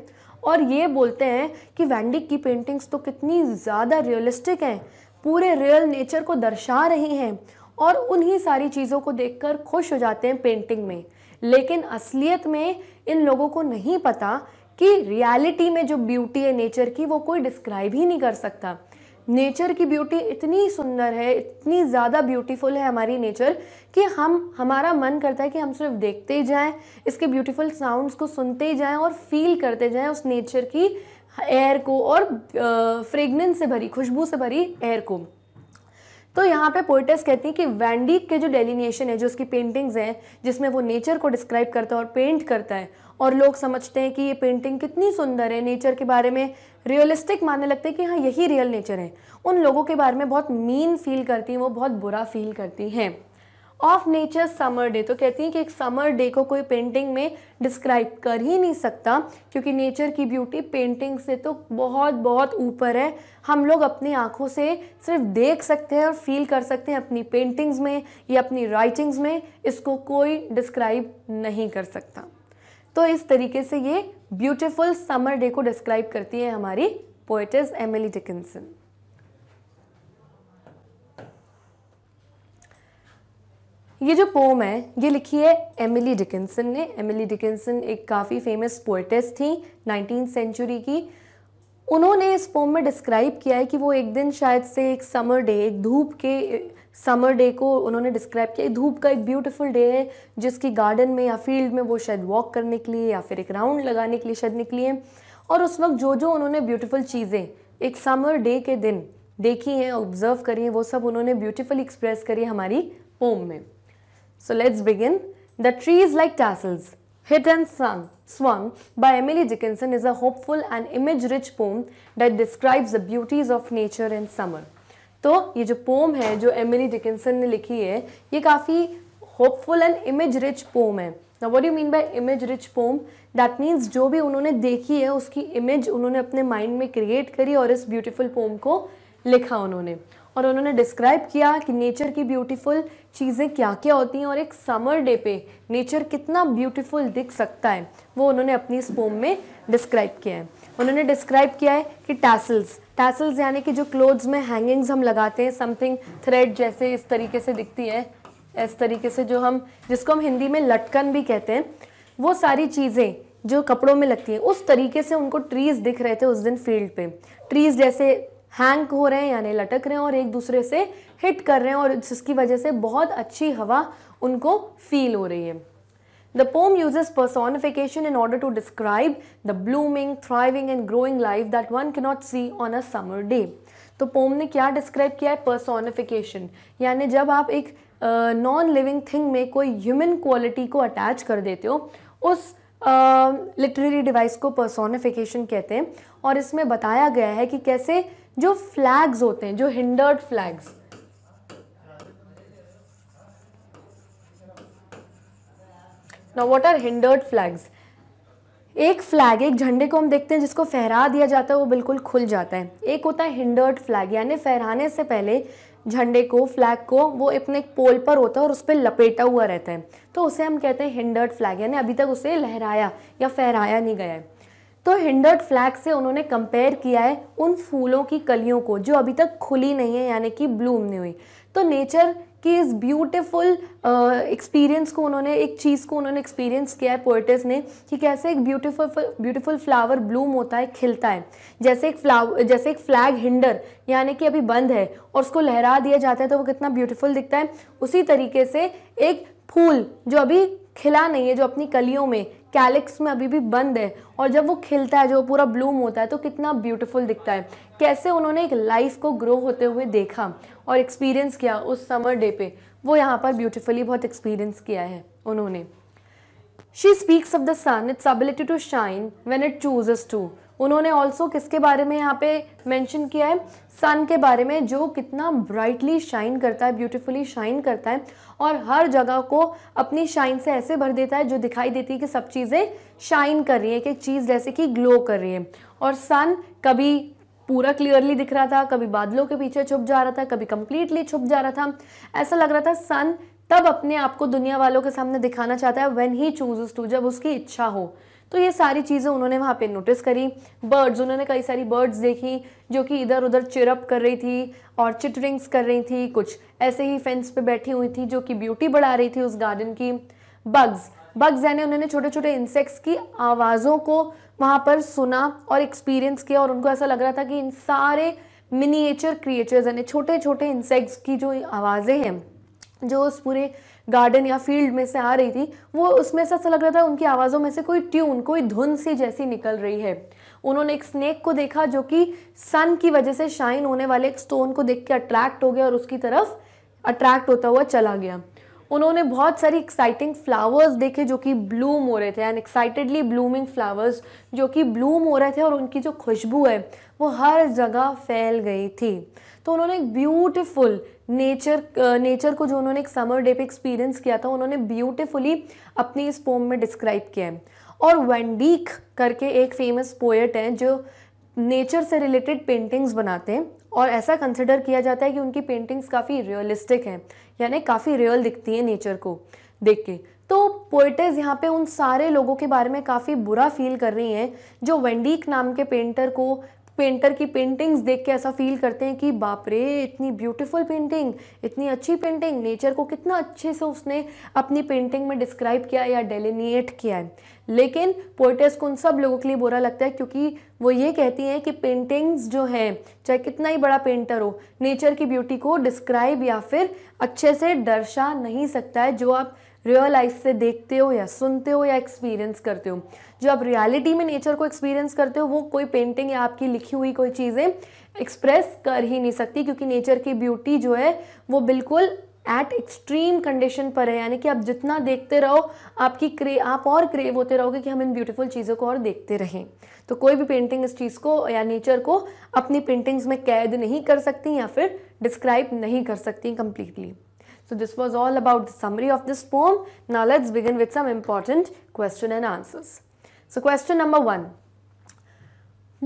S1: और ये बोलते हैं कि वैंडिक की पेंटिंग्स तो कितनी ज़्यादा रियलिस्टिक हैं पूरे रियल नेचर को दर्शा रही हैं और उन्हीं सारी चीज़ों को देखकर खुश हो जाते हैं पेंटिंग में लेकिन असलियत में इन लोगों को नहीं पता कि रियलिटी में जो ब्यूटी है नेचर की वो कोई डिस्क्राइब ही नहीं कर सकता नेचर की ब्यूटी इतनी सुंदर है इतनी ज़्यादा ब्यूटीफुल है हमारी नेचर कि हम हमारा मन करता है कि हम सिर्फ देखते ही जाएँ इसके ब्यूटीफुल साउंड्स को सुनते ही जाएँ और फील करते जाएँ उस नेचर की एयर को और फ्रेगनेंस से भरी खुशबू से भरी एयर को तो यहाँ पे पोइटस कहती हैं कि वैंडिक के जो डेलिनेशन है जो उसकी पेंटिंग्स हैं जिसमें वो नेचर को डिस्क्राइब करता है और पेंट करता है और लोग समझते हैं कि ये पेंटिंग कितनी सुंदर है नेचर के बारे में रियलिस्टिक मानने लगते हैं कि हाँ यही रियल नेचर है उन लोगों के बारे में बहुत मीन फील करती हैं वो बहुत बुरा फील करती हैं ऑफ नेचर समर डे तो कहती हैं कि एक समर डे को कोई पेंटिंग में डिस्क्राइब कर ही नहीं सकता क्योंकि नेचर की ब्यूटी पेंटिंग से तो बहुत बहुत ऊपर है हम लोग अपनी आँखों से सिर्फ देख सकते हैं और फील कर सकते हैं अपनी पेंटिंग्स में या अपनी राइटिंग्स में इसको कोई डिस्क्राइब नहीं कर सकता तो इस तरीके से ये ब्यूटिफुल समर डे को डिस्क्राइब करती है हमारी पोएटिस एमिली डिकिंसन ये जो पोम है ये लिखी है एमिली डिकिंसन ने एमिली डिकिंसन एक काफ़ी फेमस पोएटिस थी नाइनटीन सेंचुरी की उन्होंने इस पोम में डिस्क्राइब किया है कि वो एक दिन शायद से एक समर डे एक धूप के समर डे को उन्होंने डिस्क्राइब किया धूप का एक ब्यूटीफुल डे है जिसकी गार्डन में या फील्ड में वो शायद वॉक करने के लिए या फिर एक राउंड लगाने के लिए शायद निकली है और उस वक्त जो जो उन्होंने ब्यूटीफुल चीज़ें एक समर डे के दिन देखी हैं ऑब्जर्व करी हैं वो सब उन्होंने ब्यूटीफुल एक्सप्रेस करी हमारी पोम में so let's begin the trees like tassels hit and sun swung by Emily Dickinson is a hopeful and image rich poem that describes the beauties of nature in summer तो ये जो pome है जो Emily Dickinson ने लिखी है ये काफ़ी hopeful and image rich poem है ना what you mean by image rich poem that means जो भी उन्होंने देखी है उसकी इमेज उन्होंने अपने माइंड में क्रिएट करी और इस ब्यूटीफुल पोम को लिखा उन्होंने और उन्होंने डिस्क्राइब किया कि नेचर की ब्यूटीफुल चीज़ें क्या क्या होती हैं और एक समर डे पे नेचर कितना ब्यूटीफुल दिख सकता है वो उन्होंने अपनी इस पोम में डिस्क्राइब किया है उन्होंने डिस्क्राइब किया है कि टैसल्स टैसल्स यानी कि जो क्लोथ्स में हैंगिंग्स हम लगाते हैं समथिंग थ्रेड जैसे इस तरीके से दिखती है इस तरीके से जो हम जिसको हम हिंदी में लटकन भी कहते हैं वो सारी चीज़ें जो कपड़ों में लगती हैं उस तरीके से उनको ट्रीज़ दिख रहे थे उस दिन फील्ड पे ट्रीज़ जैसे हैंग हो रहे हैं यानी लटक रहे हैं और एक दूसरे से हिट कर रहे हैं और जिसकी वजह से बहुत अच्छी हवा उनको फील हो रही है The poem uses personification in order to describe the blooming, thriving and growing life that one cannot see on a summer day. तो पोम ने क्या डिस्क्राइब किया है पर्सोनिफिकेशन यानी जब आप एक नॉन लिविंग थिंग में कोई ह्यूमन क्वालिटी को अटैच कर देते हो उस लिटरेरी uh, डिवाइस को पर्सोनिफिकेशन कहते हैं और इसमें बताया गया है कि कैसे जो फ्लैग्स होते हैं जो hindered flags now what are hindered flags एक फ्लैग एक झंडे को हम देखते हैं जिसको फहरा दिया जाता है वो बिल्कुल खुल जाता है एक होता है हिंडर्ड फ्लैग यानी फहराने से पहले झंडे को फ्लैग को वो अपने एक पोल पर होता है और उस पर लपेटा हुआ रहता है तो उसे हम कहते हैं हिंडर्ड फ्लैग यानी अभी तक उसे लहराया या फहराया नहीं गया है तो हिंडर्ड फ्लैग से उन्होंने कंपेयर किया है उन फूलों की कलियों को जो अभी तक खुली नहीं है यानी कि ब्लूम नहीं हुई तो नेचर कि इस ब्यूटिफुल एक्सपीरियंस को उन्होंने एक चीज़ को उन्होंने एक्सपीरियंस किया है पोइटिस ने कि कैसे एक ब्यूटीफुल ब्यूटीफुल फ्लावर ब्लूम होता है खिलता है जैसे एक फ्लावर जैसे एक फ्लैग हिंडर यानी कि अभी बंद है और उसको लहरा दिया जाता है तो वो कितना ब्यूटीफुल दिखता है उसी तरीके से एक फूल जो अभी खिला नहीं है जो अपनी कलियों में कैलिक्स में अभी भी बंद है और जब वो खिलता है जो पूरा ब्लूम होता है तो कितना ब्यूटीफुल दिखता है कैसे उन्होंने एक लाइफ को ग्रो होते हुए देखा और एक्सपीरियंस किया उस समर डे पे वो यहाँ पर ब्यूटिफुली बहुत एक्सपीरियंस किया है उन्होंने she speaks of the sun its ability to shine when it chooses to उन्होंने ऑल्सो किसके बारे में यहाँ पे मैंशन किया है सन के बारे में जो कितना ब्राइटली शाइन करता है ब्यूटिफुली शाइन करता है और हर जगह को अपनी शाइन से ऐसे भर देता है जो दिखाई देती है कि सब चीज़ें शाइन कर रही है एक एक चीज़ जैसे कि ग्लो कर रही है और सन कभी पूरा क्लियरली दिख रहा था कभी बादलों के पीछे छुप जा रहा था कभी कंप्लीटली छुप जा रहा था ऐसा लग रहा था सन तब अपने आप को दुनिया वालों के सामने दिखाना चाहता है व्हेन ही चूजेस टू जब उसकी इच्छा हो तो ये सारी चीज़ें उन्होंने वहाँ पे नोटिस करी बर्ड्स उन्होंने कई सारी बर्ड्स देखी जो कि इधर उधर चिरअप कर रही थी और चिटरिंग्स कर रही थी कुछ ऐसे ही फेंस पे बैठी हुई थी जो कि ब्यूटी बढ़ा रही थी उस गार्डन की बग्स बग्स यानी उन्होंने छोटे छोटे इंसेक्ट्स की आवाज़ों को वहाँ पर सुना और एक्सपीरियंस किया और उनको ऐसा लग रहा था कि इन सारे मिनिएचर क्रिएचर्स यानी छोटे छोटे इंसेक्ट्स की जो आवाज़ें हैं जो उस पूरे गार्डन या फील्ड में से आ रही थी वो उसमें से ऐसा लग रहा था उनकी आवाज़ों में से कोई ट्यून कोई धुन सी जैसी निकल रही है उन्होंने एक स्नेक को देखा जो कि सन की वजह से शाइन होने वाले एक स्टोन को देख के अट्रैक्ट हो गया और उसकी तरफ अट्रैक्ट होता हुआ चला गया उन्होंने बहुत सारी एक्साइटिंग फ्लावर्स देखे जो कि ब्लूम हो रहे थे एंड एक्साइटेडली ब्लूमिंग फ्लावर्स जो कि ब्लूम हो रहे थे और उनकी जो खुशबू है वो हर जगह फैल गई थी तो उन्होंने एक ब्यूटिफुल नेचर नेचर को जो उन्होंने एक समर डे पे एक्सपीरियंस किया था उन्होंने ब्यूटिफुली अपनी इस पोम में डिस्क्राइब किया है और वैंडीक करके एक फेमस पोएट हैं जो नेचर से रिलेटेड पेंटिंग्स बनाते हैं और ऐसा कंसिडर किया जाता है कि उनकी पेंटिंग्स काफ़ी रियलिस्टिक हैं यानी काफ़ी रियल दिखती है नेचर को देख के तो पोइटेज यहाँ पे उन सारे लोगों के बारे में काफ़ी बुरा फील कर रही हैं जो वेंडीक नाम के पेंटर को पेंटर की पेंटिंग्स देख के ऐसा फील करते हैं कि बाप रे इतनी ब्यूटीफुल पेंटिंग इतनी अच्छी पेंटिंग नेचर को कितना अच्छे से उसने अपनी पेंटिंग में डिस्क्राइब किया या डेलिनिएट किया है लेकिन पोइटेस को उन सब लोगों के लिए बुरा लगता है क्योंकि वो ये कहती हैं कि पेंटिंग्स जो हैं चाहे कितना ही बड़ा पेंटर हो नेचर की ब्यूटी को डिस्क्राइब या फिर अच्छे से दर्शा नहीं सकता है जो आप रियल लाइफ से देखते हो या सुनते हो या एक्सपीरियंस करते हो जो आप रियलिटी में नेचर को एक्सपीरियंस करते हो वो कोई पेंटिंग या आपकी लिखी हुई कोई चीज़ें एक्सप्रेस कर ही नहीं सकती क्योंकि नेचर की ब्यूटी जो है वो बिल्कुल एट एक्सट्रीम कंडीशन पर है यानी कि आप जितना देखते रहो आपकी क्रे आप और क्रेव होते रहोगे कि हम इन ब्यूटीफुल चीज़ों को और देखते रहें तो कोई भी पेंटिंग इस चीज़ को या नेचर को अपनी पेंटिंग्स में कैद नहीं कर सकती या फिर डिस्क्राइब नहीं कर सकती completely so this was all about the summary of this poem now let's begin with some important question and answers so question number one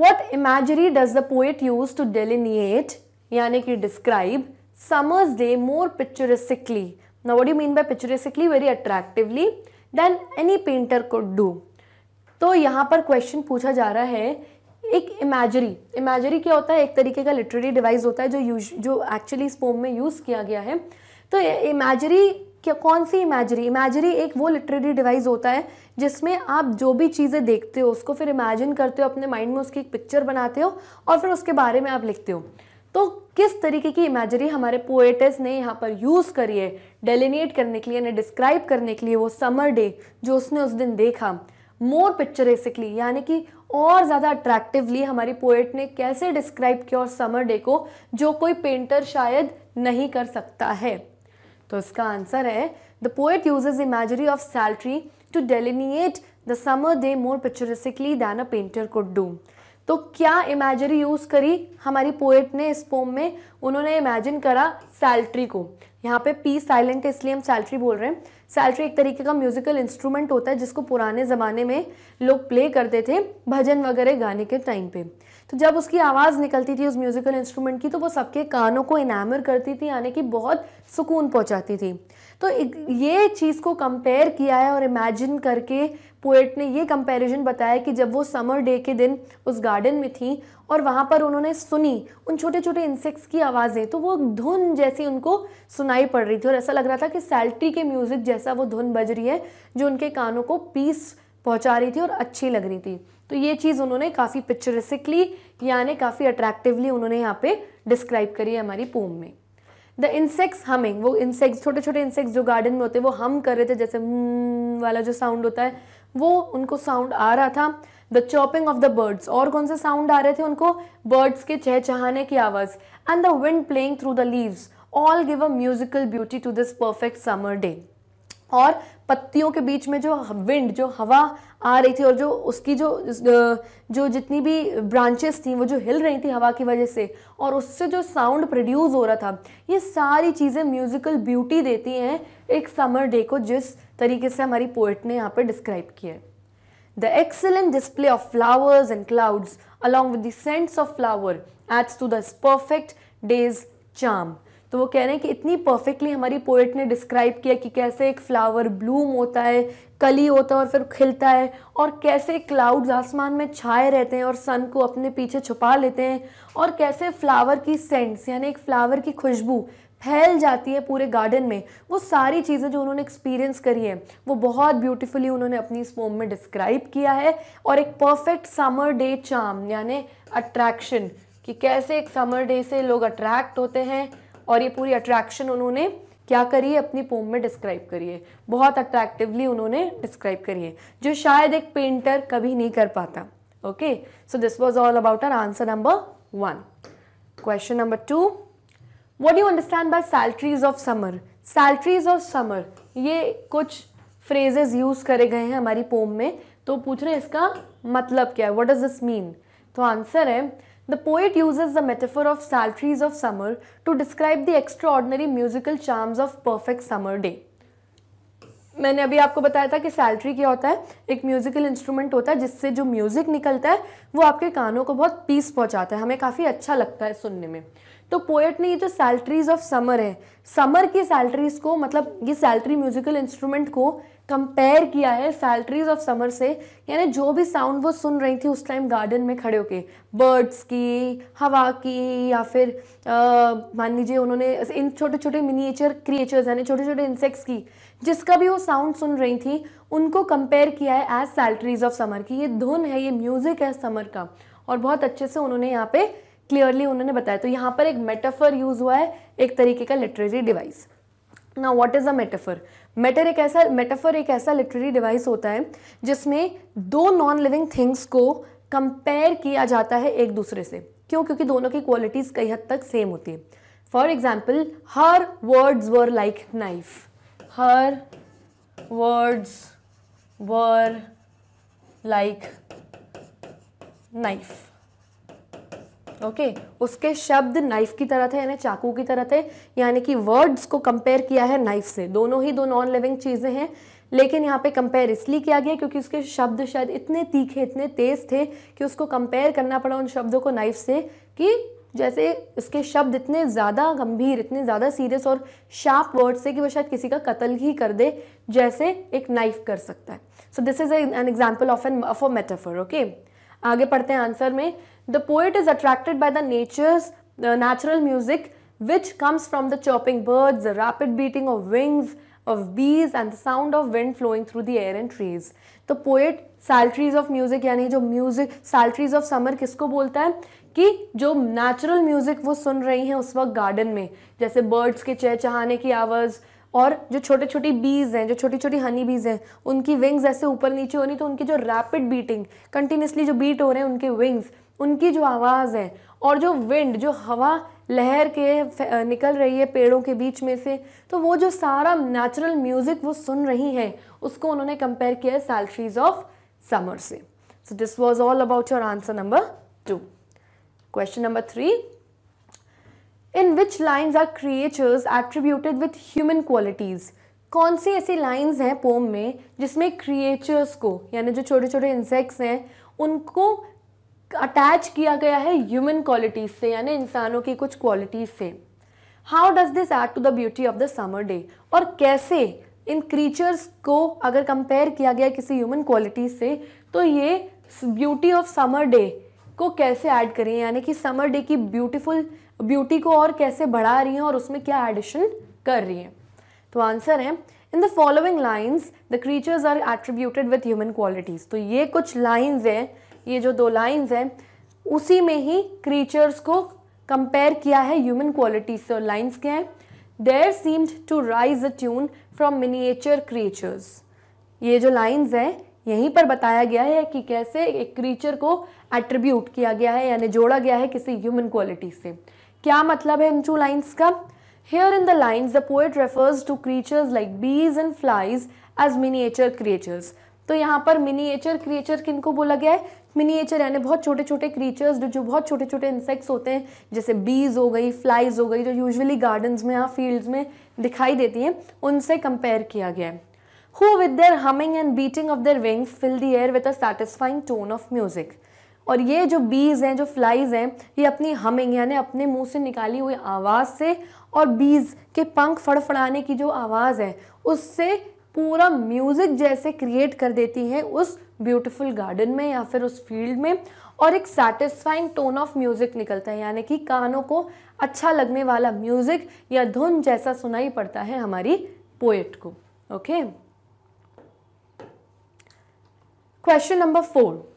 S1: what imagery does the poet use to delineate यानी कि describe summer's day more picturesquely. Now what do you mean by picturesquely? Very attractively than any painter could do. तो यहाँ पर question पूछा जा रहा है एक इमेजरी इमेजरी क्या होता है एक तरीके का लिटरेरी डिवाइस होता है जो यूज जो एक्चुअली इस पोम में यूज़ किया गया है तो इमेजरी क्या कौन सी इमेजरी इमेजरी एक वो लिटरेरी डिवाइस होता है जिसमें आप जो भी चीज़ें देखते हो उसको फिर इमेजिन करते हो अपने माइंड में उसकी एक पिक्चर बनाते हो और फिर उसके बारे में आप लिखते हो तो किस तरीके की इमेजरी हमारे पोएटस ने यहाँ पर यूज़ करी है डेलिनेट करने के लिए यानी डिस्क्राइब करने के लिए वो समर डे जो उसने उस दिन देखा मोर पिक्चरेसिकली यानी कि और ज़्यादा अट्रैक्टिवली हमारी पोएट ने कैसे डिस्क्राइब किया और समर डे को जो कोई पेंटर शायद नहीं कर सकता है तो इसका आंसर है the poet uses imagery of psaltery to delineate the summer day more picturesquely than a painter could do तो क्या इमेजरी यूज़ करी हमारी पोएट ने इस पोम में उन्होंने इमेजिन करा सैल्ट्री को यहाँ पे पी साइलेंट है इसलिए हम सैल्ट्री बोल रहे हैं सैल्ट्री एक तरीके का म्यूजिकल इंस्ट्रूमेंट होता है जिसको पुराने ज़माने में लोग प्ले करते थे भजन वगैरह गाने के टाइम पे तो जब उसकी आवाज़ निकलती थी उस म्यूजिकल इंस्ट्रूमेंट की तो वो सबके कानों को इनामर करती थी यानी कि बहुत सुकून पहुँचाती थी तो ये चीज़ को कंपेयर किया है और इमेजिन करके पोएट ने ये कंपैरिजन बताया कि जब वो समर डे के दिन उस गार्डन में थी और वहाँ पर उन्होंने सुनी उन छोटे छोटे इंसेक्ट्स की आवाज़ें तो वो धुन जैसी उनको सुनाई पड़ रही थी और ऐसा लग रहा था कि सैल्ट्री के म्यूज़िक जैसा वो धुन बज रही है जो उनके कानों को पीस पहुँचा रही थी और अच्छी लग रही थी तो ये चीज़ उन्होंने काफ़ी पिक्चरिसिकली यानी काफ़ी अट्रैक्टिवली उन्होंने यहाँ पर डिस्क्राइब करी है हमारी पोम में द इंसेक्ट्स हमिंग वो इंसेक्ट्स छोटे छोटे इंसेक्ट्स जो गार्डन में होते हैं वो हम कर रहे थे जैसे हम्म वाला जो साउंड होता है वो उनको साउंड आ रहा था the chirping of the birds और कौन से साउंड आ रहे थे उनको बर्ड्स के चहचहाने की आवाज़ and the wind playing through the leaves all give a musical beauty to this perfect summer day और पत्तियों के बीच में जो विंड जो हवा आ रही थी और जो उसकी जो जो जितनी भी ब्रांचेस थी वो जो हिल रही थी हवा की वजह से और उससे जो साउंड प्रोड्यूस हो रहा था ये सारी चीज़ें म्यूज़िकल ब्यूटी देती हैं एक समर डे को जिस तरीके से हमारी पोएट ने यहाँ पर डिस्क्राइब किया है the excellent display of flowers and clouds along with the scents of flower adds to this perfect day's charm तो वो कह रहे हैं कि इतनी परफेक्टली हमारी पोएट ने डिस्क्राइब किया कि कैसे एक फ्लावर ब्लूम होता है कली होता है और फिर खिलता है और कैसे क्लाउड्स आसमान में छाए रहते हैं और सन को अपने पीछे छुपा लेते हैं और कैसे फ्लावर की सेंट्स यानी एक फ्लावर की खुशबू फैल जाती है पूरे गार्डन में वो सारी चीज़ें जो उन्होंने एक्सपीरियंस करी है वो बहुत ब्यूटीफुली उन्होंने अपनी इस पोम में डिस्क्राइब किया है और एक परफेक्ट समर डे चाम यानी अट्रैक्शन कि कैसे एक समर डे से लोग अट्रैक्ट होते हैं और ये पूरी अट्रैक्शन उन्होंने क्या करिए अपनी पोम में डिस्क्राइब करिए बहुत अट्रैक्टिवली उन्होंने डिस्क्राइब करिए जो शायद एक पेंटर कभी नहीं कर पाता okay so this was all about our answer number one question number two what you understand by psalteries of summer psalteries of summer ये कुछ फ्रेजेज यूज़ करे गए हैं हमारी पोम में तो पूछ रहे हैं इसका मतलब क्या है वट डज दिस मीन तो आंसर है the poet uses the metaphor of psalteries of summer to describe the extraordinary musical charms of perfect summer day मैंने अभी आपको बताया था कि सैलट्री क्या होता है एक म्यूजिकल इंस्ट्रूमेंट होता है जिससे जो म्यूज़िक निकलता है वो आपके कानों को बहुत पीस पहुंचाता है हमें काफ़ी अच्छा लगता है सुनने में तो पोएट ने ये जो सैलटरीज ऑफ समर है समर की सैलटरीज को मतलब ये सैलटरी म्यूजिकल इंस्ट्रूमेंट को कंपेयर किया है सैलटरीज ऑफ समर से यानी जो भी साउंड वो सुन रही थी उस टाइम गार्डन में खड़े होके बर्ड्स की हवा की या फिर मान लीजिए उन्होंने इन छोटे छोटे मिनिएचर क्रिएचर्स यानी छोटे छोटे इंसेक्ट्स की जिसका भी वो साउंड सुन रही थी उनको कंपेयर किया है एज सैलटरीज ऑफ समर की ये धुन है ये म्यूज़िक है समर का और बहुत अच्छे से उन्होंने यहाँ पे क्लियरली उन्होंने बताया तो यहाँ पर एक मेटाफर यूज़ हुआ है एक तरीके का लिटरेरी डिवाइस ना what is a metaphor metaphor एक ऐसा मेटाफर एक ऐसा लिटरेरी डिवाइस होता है जिसमें दो नॉन लिविंग थिंग्स को कंपेयर किया जाता है एक दूसरे से क्यों क्योंकि दोनों की क्वालिटीज़ कई हद तक सेम होती है for example her words were like knife her words were like knife okay उसके शब्द नाइफ की तरह थे यानी चाकू की तरह थे यानी कि वर्ड्स को कंपेयर किया है नाइफ से दोनों ही दो नॉन लिविंग चीज़ें हैं लेकिन यहाँ पे कंपेयर इसलिए किया गया क्योंकि उसके शब्द शायद इतने तीखे इतने तेज़ थे कि उसको कंपेयर करना पड़ा उन शब्दों को नाइफ से कि जैसे उसके शब्द इतने ज़्यादा गंभीर इतने ज़्यादा सीरियस और शार्प वर्ड से कि वो शायद किसी का कत्ल ही कर दे जैसे एक नाइफ कर सकता है so this is an example of an of a metaphor okay आगे पढ़ते हैं आंसर में The poet is attracted by the nature's uh, natural music which comes from the chirping birds, the rapid beating of wings of bees and the sound of wind flowing through the air and trees. The poet psalteries of music यानी जो music सैल्ट्रीज of summer किसको बोलता है कि जो natural music वो सुन रही हैं उस वक्त गार्डन में जैसे बर्ड्स के चहचहाने की आवाज़ और जो छोटे छोटी बीज हैं जो छोटी छोटी हनी बीज हैं उनकी विंग्स ऐसे ऊपर नीचे होनी तो उनकी जो रैपिड बीटिंग कंटिन्यूसली जो बीट हो रहे हैं उनके विंग्स उनकी जो आवाज़ है और जो विंड जो हवा लहर के निकल रही है पेड़ों के बीच में से तो वो जो सारा नेचुरल म्यूज़िक वो सुन रही हैं उसको उन्होंने कंपेयर किया है सैलरीज ऑफ समर से so this was all about your answer number two question number three in which lines are creatures attributed with human qualities कौन सी ऐसी लाइंस हैं पोम में जिसमें क्रिएचर्स को यानी जो छोटे छोटे इंसेक्ट्स हैं उनको अटैच किया गया है ह्यूमन क्वालिटीज से यानी इंसानों की कुछ क्वालिटीज से how does this add to the beauty of the summer day और कैसे इन क्रीचर्स को अगर कंपेयर किया गया किसी ह्यूमन क्वालिटी से तो ये ब्यूटी ऑफ समर डे को कैसे ऐड करें यानी कि समर डे की ब्यूटीफुल ब्यूटी को और कैसे बढ़ा रही हैं और उसमें क्या एडिशन कर रही हैं तो आंसर है in the following lines the creatures are attributed with human qualities तो ये कुछ लाइन्स हैं ये जो दो लाइंस हैं उसी में ही क्रीचर्स को कंपेयर किया है ह्यूमन क्वालिटी से लाइंस क्या हैं there seemed to rise a tune from miniature creatures ये जो लाइंस हैं यहीं पर बताया गया है कि कैसे एक क्रीचर को एट्रीब्यूट किया गया है यानी जोड़ा गया है किसी ह्यूमन क्वालिटी से क्या मतलब है इन टू लाइन्स का here in the lines the poet refers to creatures like bees and flies as miniature creatures तो यहाँ पर मिनिएचर क्रिएचर किनको बोला गया है मिनिएचर यानी बहुत छोटे छोटे क्रीचर्स जो बहुत छोटे छोटे इंसेक्ट्स होते हैं जैसे बीज हो गई फ्लाइज हो गई जो यूजुअली गार्डन्स में या फील्ड्स में दिखाई देती हैं उनसे कंपेयर किया गया है who with their humming and beating of their wings fill the air with a satisfying tone of music और ये जो बीज हैं जो फ्लाइज हैं ये अपनी हमिंग यानी अपने मुंह से निकाली हुई आवाज़ से और बीज के पंख फड़फड़ाने की जो आवाज़ है उससे पूरा म्यूज़िक जैसे क्रिएट कर देती है उस ब्यूटीफुल गार्डन में या फिर उस फील्ड में और एक सेटिस्फाइंग टोन ऑफ म्यूज़िक निकलता है यानी कि कानों को अच्छा लगने वाला म्यूज़िक या धुन जैसा सुनाई पड़ता है हमारी पोएट को okay question number four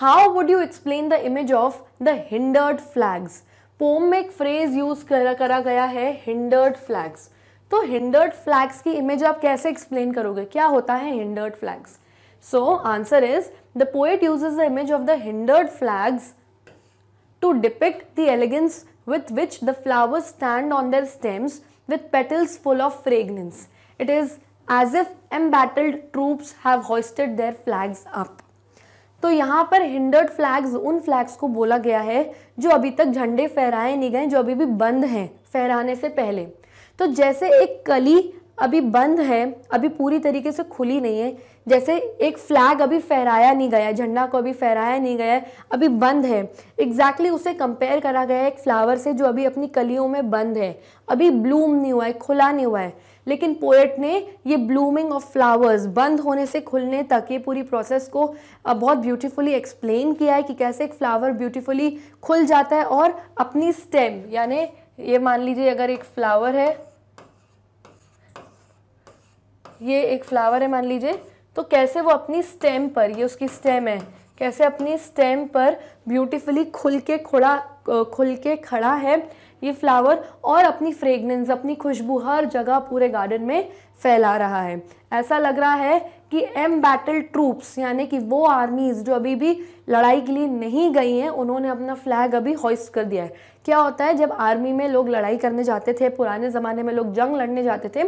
S1: how would you explain the image of the hindered flags poem में एक फ्रेज यूज करा करा गया है हिंडर्ड फ्लैग्स तो हिंडर्ड फ्लैग्स की इमेज आप कैसे एक्सप्लेन करोगे क्या होता है hindered flags So answer is the poet uses the image of the hindered flags to depict the elegance with which the flowers stand on their stems with petals full of fragrance. It is as if embattled troops have hoisted their flags up. तो यहाँ पर hindered flags उन flags को बोला गया है जो अभी तक झंडे फहराए नहीं गए जो अभी भी बंद हैं फहराने से पहले तो जैसे एक कली अभी बंद है अभी पूरी तरीके से खुली नहीं है जैसे एक फ्लैग अभी फहराया नहीं गया है झंडा को अभी फहराया नहीं गया है अभी बंद है एग्जैक्टली exactly उसे कंपेयर करा गया है एक फ्लावर से जो अभी अपनी कलियों में बंद है अभी ब्लूम नहीं हुआ है खुला नहीं हुआ है लेकिन पोएट ने ये ब्लूमिंग ऑफ फ्लावर्स बंद होने से खुलने तक ये पूरी प्रोसेस को बहुत ब्यूटीफुली एक्सप्लेन किया है कि कैसे एक फ्लावर ब्यूटीफुली खुल जाता है और अपनी स्टेम यानी ये मान लीजिए अगर एक फ्लावर है ये एक फ्लावर है मान लीजिए तो कैसे वो अपनी स्टेम पर ये उसकी स्टेम है कैसे अपनी स्टेम पर ब्यूटीफुली खुल के खुड़ा खुल के खड़ा है ये फ्लावर और अपनी फ्रेगनेंस अपनी खुशबू हर जगह पूरे गार्डन में फैला रहा है ऐसा लग रहा है कि एम बैटल ट्रूप्स यानी कि वो आर्मीज़ जो अभी भी लड़ाई के लिए नहीं गई हैं उन्होंने अपना फ्लैग अभी हॉइस्ट कर दिया है क्या होता है जब आर्मी में लोग लड़ाई करने जाते थे पुराने ज़माने में लोग जंग लड़ने जाते थे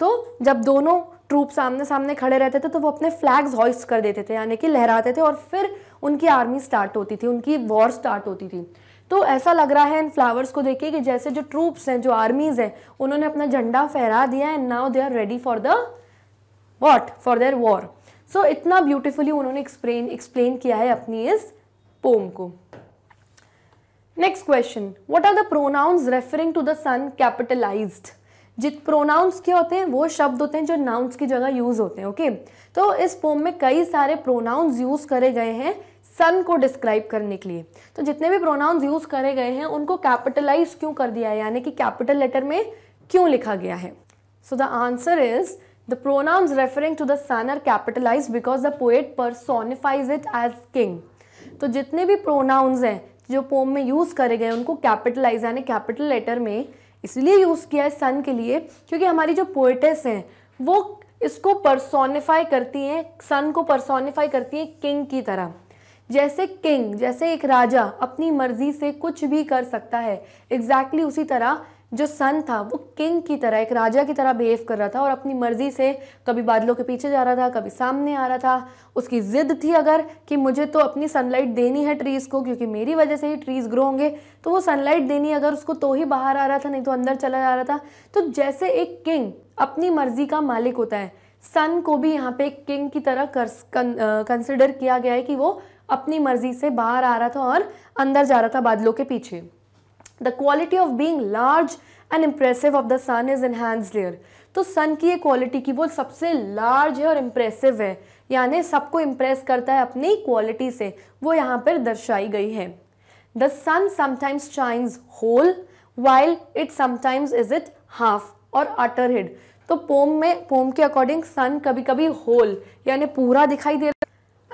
S1: तो जब दोनों ट्रूप सामने सामने खड़े रहते थे तो वो अपने फ्लैग्स हॉइस्ट कर देते थे यानी कि लहराते थे और फिर उनकी आर्मी स्टार्ट होती थी उनकी वॉर स्टार्ट होती थी तो ऐसा लग रहा है इन फ्लावर्स को देखिए कि जैसे जो ट्रूप्स हैं जो आर्मीज़ हैं उन्होंने अपना झंडा फहरा दिया and now they are ready for the what for their war so इतना ब्यूटिफुली उन्होंने एक्सप्लेन एक्सप्लेन किया है अपनी इस पोम को next question what are the pronouns referring to the sun capitalized जित प्रोनाउंस क्या होते हैं वो शब्द होते हैं जो नाउंस की जगह यूज़ होते हैं ओके okay? तो इस पोम में कई सारे प्रोनाउंस यूज़ करे गए हैं सन को डिस्क्राइब करने के लिए तो जितने भी प्रोनाउंस यूज़ करे गए हैं उनको कैपिटलाइज क्यों कर दिया है यानी कि कैपिटल लेटर में क्यों लिखा गया है so the answer is the pronouns referring to the sun are capitalize because the poet personifies it as king तो जितने भी प्रोनाउंस हैं जो पोम में यूज़ करे गए उनको कैपिटलाइज यानी कैपिटल लेटर में इसलिए यूज़ किया है सन के लिए क्योंकि हमारी जो पोइटेस हैं वो इसको परसोनिफाई करती हैं सन को परसोनिफाई करती हैं किंग की तरह जैसे किंग जैसे एक राजा अपनी मर्जी से कुछ भी कर सकता है एग्जैक्टली exactly उसी तरह जो सन था वो किंग की तरह एक राजा की तरह बिहेव कर रहा था और अपनी मर्जी से कभी बादलों के पीछे जा रहा था कभी सामने आ रहा था उसकी ज़िद थी अगर कि मुझे तो अपनी सनलाइट देनी है ट्रीज़ को क्योंकि मेरी वजह से ही ट्रीज़ ग्रो होंगे तो वो सनलाइट देनी अगर उसको तो ही बाहर आ रहा था नहीं तो अंदर चला जा रहा था तो जैसे एक किंग अपनी मर्जी का मालिक होता है सन को भी यहाँ पे किंग की तरह कंसिडर किया गया है कि वो अपनी मर्जी से बाहर आ रहा था और अंदर जा रहा था बादलों के पीछे the quality of being large and impressive of the sun is enhance layer तो सन की ये क्वालिटी की वो सबसे लार्ज है और इम्प्रेसिव है यानी सबको इम्प्रेस करता है अपनी क्वालिटी से वो यहाँ पर दर्शाई गई है the sun sometimes shines whole while it sometimes is it half or utter hid तो पोम में पोम के अकॉर्डिंग सन कभी कभी होल यानी पूरा दिखाई दे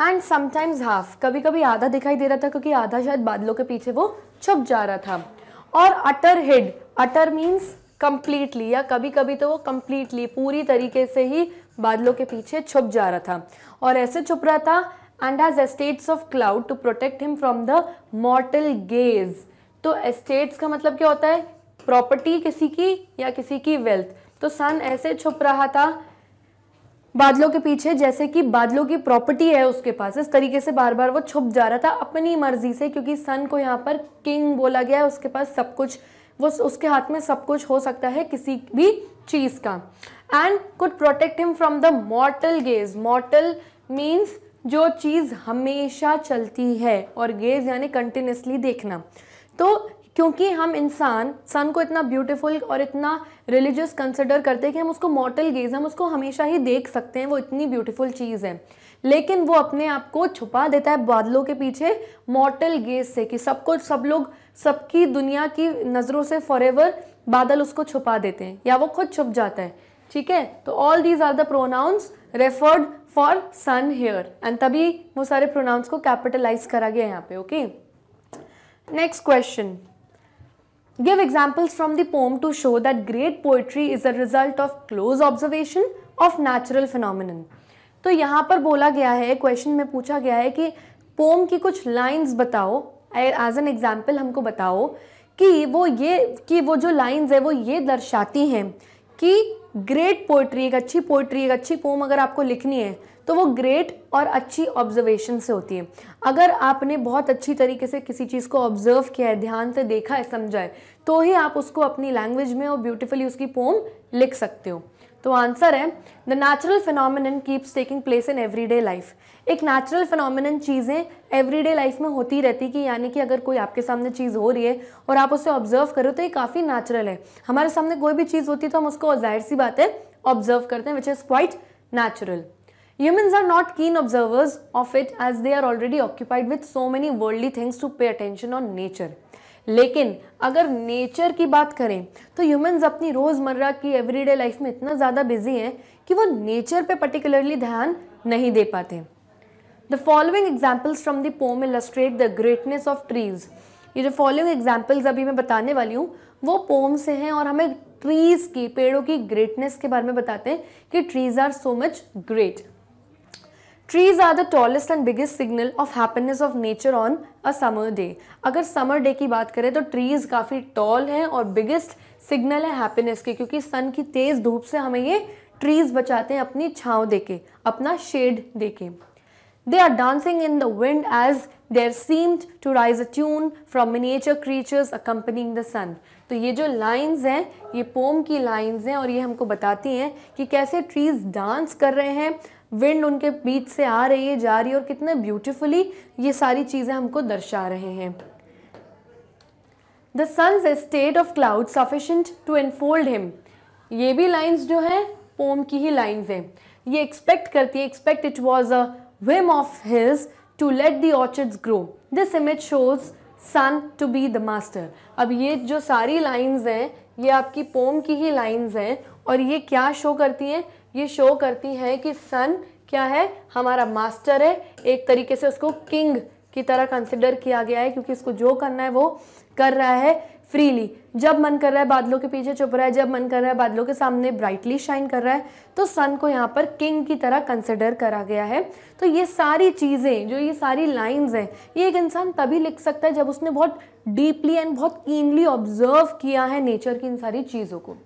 S1: एंड समटाइम्स हाफ कभी कभी आधा दिखाई दे रहा था क्योंकि आधा शायद बादलों के पीछे वो छुप जा रहा था और utter hid utter means completely या कभी कभी तो वो कम्प्लीटली पूरी तरीके से ही बादलों के पीछे छुप जा रहा था और ऐसे छुप रहा था and has estates of cloud to protect him from the mortal gaze तो एस्टेट्स का मतलब क्या होता है प्रॉपर्टी किसी की या किसी की वेल्थ तो सन ऐसे छुप रहा था बादलों के पीछे जैसे कि बादलों की प्रॉपर्टी है उसके पास इस तरीके से बार बार वो छुप जा रहा था अपनी मर्जी से क्योंकि सन को यहाँ पर किंग बोला गया है उसके पास सब कुछ वो उसके हाथ में सब कुछ हो सकता है किसी भी चीज़ का and could protect him from the mortal gaze mortal means जो चीज़ हमेशा चलती है और गेज यानी कंटिन्यूसली देखना तो क्योंकि हम इंसान सन को इतना ब्यूटीफुल और इतना रिलीजियस कंसिडर करते हैं कि हम उसको मॉटल गेज हम उसको हमेशा ही देख सकते हैं वो इतनी ब्यूटीफुल चीज़ है लेकिन वो अपने आप को छुपा देता है बादलों के पीछे मॉटल गेज से कि सबको सब लोग सबकी दुनिया की नज़रों से फॉर बादल उसको छुपा देते हैं या वो खुद छुप जाता है ठीक है तो all these are the pronouns referred for sun here and तभी वो सारे प्रोनाउंस को कैपिटलाइज करा गया यहाँ पे okay next question Give examples from the poem to show that great poetry is a result of close observation of natural phenomenon. तो यहाँ पर बोला गया है क्वेश्चन में पूछा गया है कि पोम की कुछ लाइन्स बताओ एज एन एग्जाम्पल हमको बताओ कि वो ये कि वो जो लाइन्स है वो ये दर्शाती हैं कि ग्रेट पोइट्री एक अच्छी पोइट्री एक अच्छी पोम अगर आपको लिखनी है तो वो ग्रेट और अच्छी ऑब्जर्वेशन से होती है अगर आपने बहुत अच्छी तरीके से किसी चीज़ को ऑब्जर्व किया है ध्यान से देखा है समझा है तो ही आप उसको अपनी लैंग्वेज में और ब्यूटिफुली उसकी पोम लिख सकते हो तो आंसर है the natural phenomenon keeps taking place in everyday life एक नेचुरल फिनोमिन चीज़ें एवरीडे लाइफ में होती रहती कि यानी कि अगर कोई आपके सामने चीज़ हो रही है और आप उसे ऑब्जर्व करो तो ये काफ़ी नेचुरल है हमारे सामने कोई भी चीज़ होती है तो हम उसको जाहिर सी बातें ऑब्जर्व करते हैं which is quite natural Humans are not keen observers of it as they are already occupied with so many worldly things to pay attention on nature. लेकिन अगर नेचर की बात करें तो ह्यूमंस अपनी रोज़मर्रा की एवरीडे लाइफ में इतना ज़्यादा बिजी हैं कि वो नेचर पे पर्टिकुलरली ध्यान नहीं दे पाते the following examples from the poem illustrate the greatness of trees ये जो फॉलोइंग एग्जाम्पल्स अभी मैं बताने वाली हूँ वो पोम से हैं और हमें ट्रीज़ की पेड़ों की ग्रेटनेस के बारे में बताते हैं कि trees are so much great trees are the tallest and biggest signal of happiness of nature on a summer day अगर समर डे की बात करें तो ट्रीज काफ़ी टॉल हैं और बिगेस्ट सिग्नल है हैप्पीनेस के क्योंकि सन की तेज़ धूप से हमें ये ट्रीज बचाते हैं अपनी छाँव दे के अपना शेड दे के they are dancing in the wind as there seemed to rise a tune from miniature creatures accompanying the sun तो ये जो लाइंस हैं ये पोम की लाइंस हैं और ये हमको बताती हैं कि कैसे ट्रीज डांस कर रहे हैं विंड उनके बीच से आ रही है जा रही है और कितने ब्यूटिफुली ये सारी चीज़ें हमको दर्शा रहे हैं the sun's state of cloud sufficient to enfold him ये भी लाइन्स जो हैं पोम की ही लाइन्स हैं ये एक्सपेक्ट करती है expect it was a whim of his to let the orchids grow this image shows sun to be the master अब ये जो सारी लाइन्स हैं ये आपकी पोम की ही लाइन्स हैं और ये क्या शो करती हैं ये शो करती हैं कि सन क्या है हमारा मास्टर है एक तरीके से उसको किंग की तरह कंसिडर किया गया है क्योंकि उसको जो करना है वो कर रहा है फ्रीली जब मन कर रहा है बादलों के पीछे चुप रहा है जब मन कर रहा है बादलों के सामने ब्राइटली शाइन कर रहा है तो सन को यहाँ पर किंग की तरह कंसिडर करा गया है तो ये सारी चीज़ें जो ये सारी लाइंस हैं ये एक इंसान तभी लिख सकता है जब उसने बहुत डीपली एंड बहुत कीनली ऑब्जर्व किया है नेचर की इन सारी चीज़ों को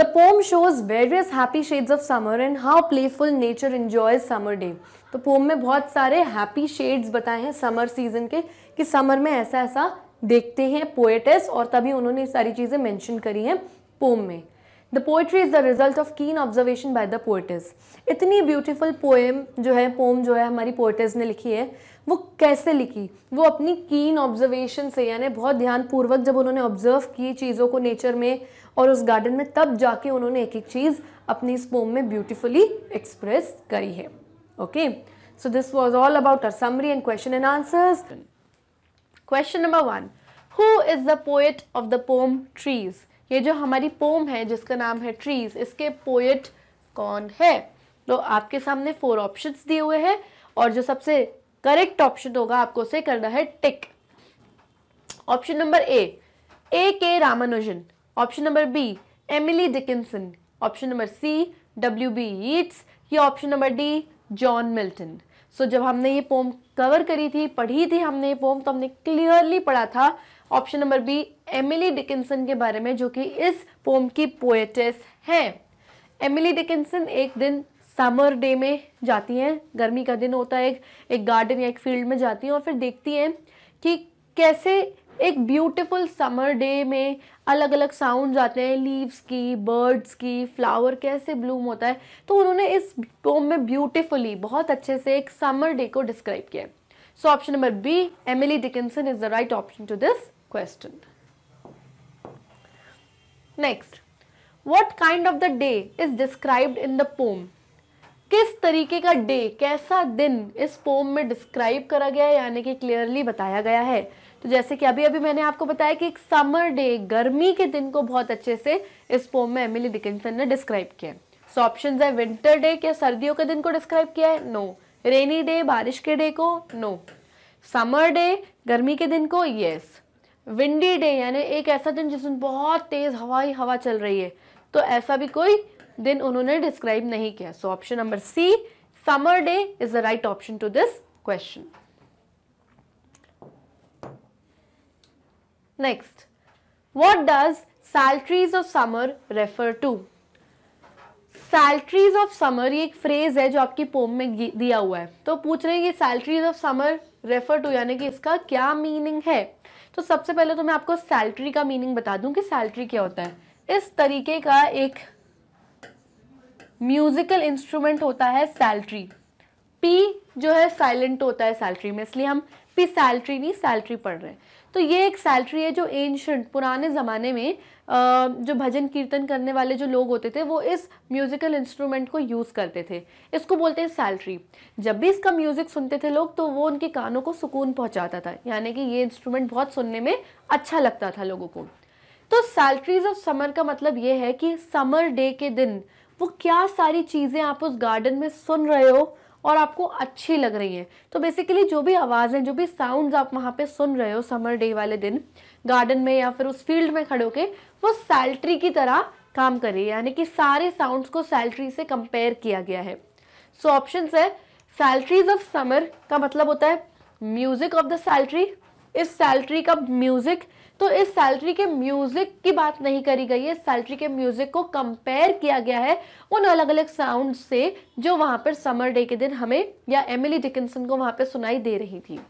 S1: The poem shows various happy shades of summer and how playful nature enjoys summer day. तो पोम में बहुत सारे happy shades बताए हैं समर सीजन के कि समर में ऐसा ऐसा देखते हैं पोएटेस और तभी उन्होंने सारी चीज़ें मेंशन करी हैं पोम में the poetry is the result of keen observation by the poetess इतनी ब्यूटीफुल पोएम जो है पोम जो है हमारी पोएटेस ने लिखी है वो कैसे लिखी वो अपनी कीन ऑब्जर्वेशन से यानी बहुत ध्यानपूर्वक जब उन्होंने ऑब्जर्व की चीज़ों को नेचर में और उस गार्डन में तब जाके उन्होंने एक एक चीज़ अपनी इस पोम में ब्यूटिफुली एक्सप्रेस करी है okay so this was all about uh summary and question and answers question number one who is the poet of the poem trees ये जो हमारी पोम है जिसका नाम है ट्रीज़ इसके पोएट कौन है तो आपके सामने फोर ऑप्शंस दिए हुए हैं और जो सबसे करेक्ट ऑप्शन होगा आपको से करना है tick option number A A K Ramanujan option number B Emily Dickinson option number C W B Yeats या option number D John Milton so जब हमने ये पोम कवर करी थी पढ़ी थी हमने ये पोम तो हमने क्लियरली पढ़ा था option number B Emily Dickinson के बारे में जो कि इस पोम की पोएटिस हैं एमिली डिकिंसन एक दिन समर डे में जाती हैं गर्मी का दिन होता है एक एक गार्डन या एक फील्ड में जाती हैं और फिर देखती हैं कि कैसे एक ब्यूटीफुल समर डे में अलग अलग साउंड आते हैं लीव्स की बर्ड्स की फ्लावर कैसे ब्लूम होता है तो उन्होंने इस पोम में ब्यूटीफुली बहुत अच्छे से एक समर डे को डिस्क्राइब किया है so option number B Emily Dickinson is the right option to this question next what kind of the day is described in the poem किस तरीके का डे कैसा दिन इस पोम में डिस्क्राइब करा गया है यानी कि क्लियरली बताया गया है तो जैसे कि अभी अभी मैंने आपको बताया कि एक समर डे गर्मी के दिन को बहुत अच्छे से इस पोम में एमिली डिकिंसन ने डिस्क्राइब किया सो ऑप्शन है विंटर डे क्या सर्दियों के दिन को डिस्क्राइब किया है नो रेनी डे बारिश के डे को नो समर डे गर्मी के दिन को येस विंडी डे यानी एक ऐसा दिन जिसमें बहुत तेज़ हवा ही हवा चल रही है तो ऐसा भी कोई दिन उन्होंने डिस्क्राइब नहीं किया so option number C summer day is the right option to this question next what does psalteries of summer refer to psalteries of summer ये एक फ्रेज है जो आपकी पोम में दिया हुआ है तो पूछ रहे हैं कि psalteries of summer refer to यानी कि इसका क्या मीनिंग है तो सबसे पहले तो मैं आपको सैल्ट्री का मीनिंग बता दूं कि सैल्ट्री क्या होता है इस तरीके का एक म्यूजिकल इंस्ट्रूमेंट होता है सैलट्री पी जो है साइलेंट होता है सैलट्री में इसलिए हम पी सैल्ट्री नहीं सैलट्री पढ़ रहे हैं तो ये एक सैल्ट्री है जो एंशंट पुराने ज़माने में जो भजन कीर्तन करने वाले जो लोग होते थे वो इस म्यूज़िकल इंस्ट्रूमेंट को यूज़ करते थे इसको बोलते हैं सैलट्री जब भी इसका म्यूज़िक सुनते थे लोग तो वो उनके कानों को सुकून पहुंचाता था यानी कि ये इंस्ट्रूमेंट बहुत सुनने में अच्छा लगता था लोगों को तो सैल्ट्रीज ऑफ समर का मतलब ये है कि समर डे के दिन वो क्या सारी चीज़ें आप उस गार्डन में सुन रहे हो और आपको अच्छी लग रही है तो बेसिकली जो भी आवाज़ें जो भी साउंड्स आप वहाँ पे सुन रहे हो समर डे वाले दिन गार्डन में या फिर उस फील्ड में खड़े होके वो सैल्ट्री की तरह काम है यानी कि सारे साउंड्स को सैलटरी से कंपेयर किया गया है सो ऑप्शन है सैल्ट्रीज ऑफ समर का मतलब होता है म्यूजिक ऑफ द सैल्ट्री इस सैल्ट्री का म्यूजिक तो इस सैलरी के म्यूजिक की बात नहीं करी गई है सैलरी के म्यूजिक को कंपेयर किया गया है उन अलग अलग साउंड से जो वहां पर समर डे के दिन हमें या एमिली डिकिनसन को वहां पर सुनाई दे रही थी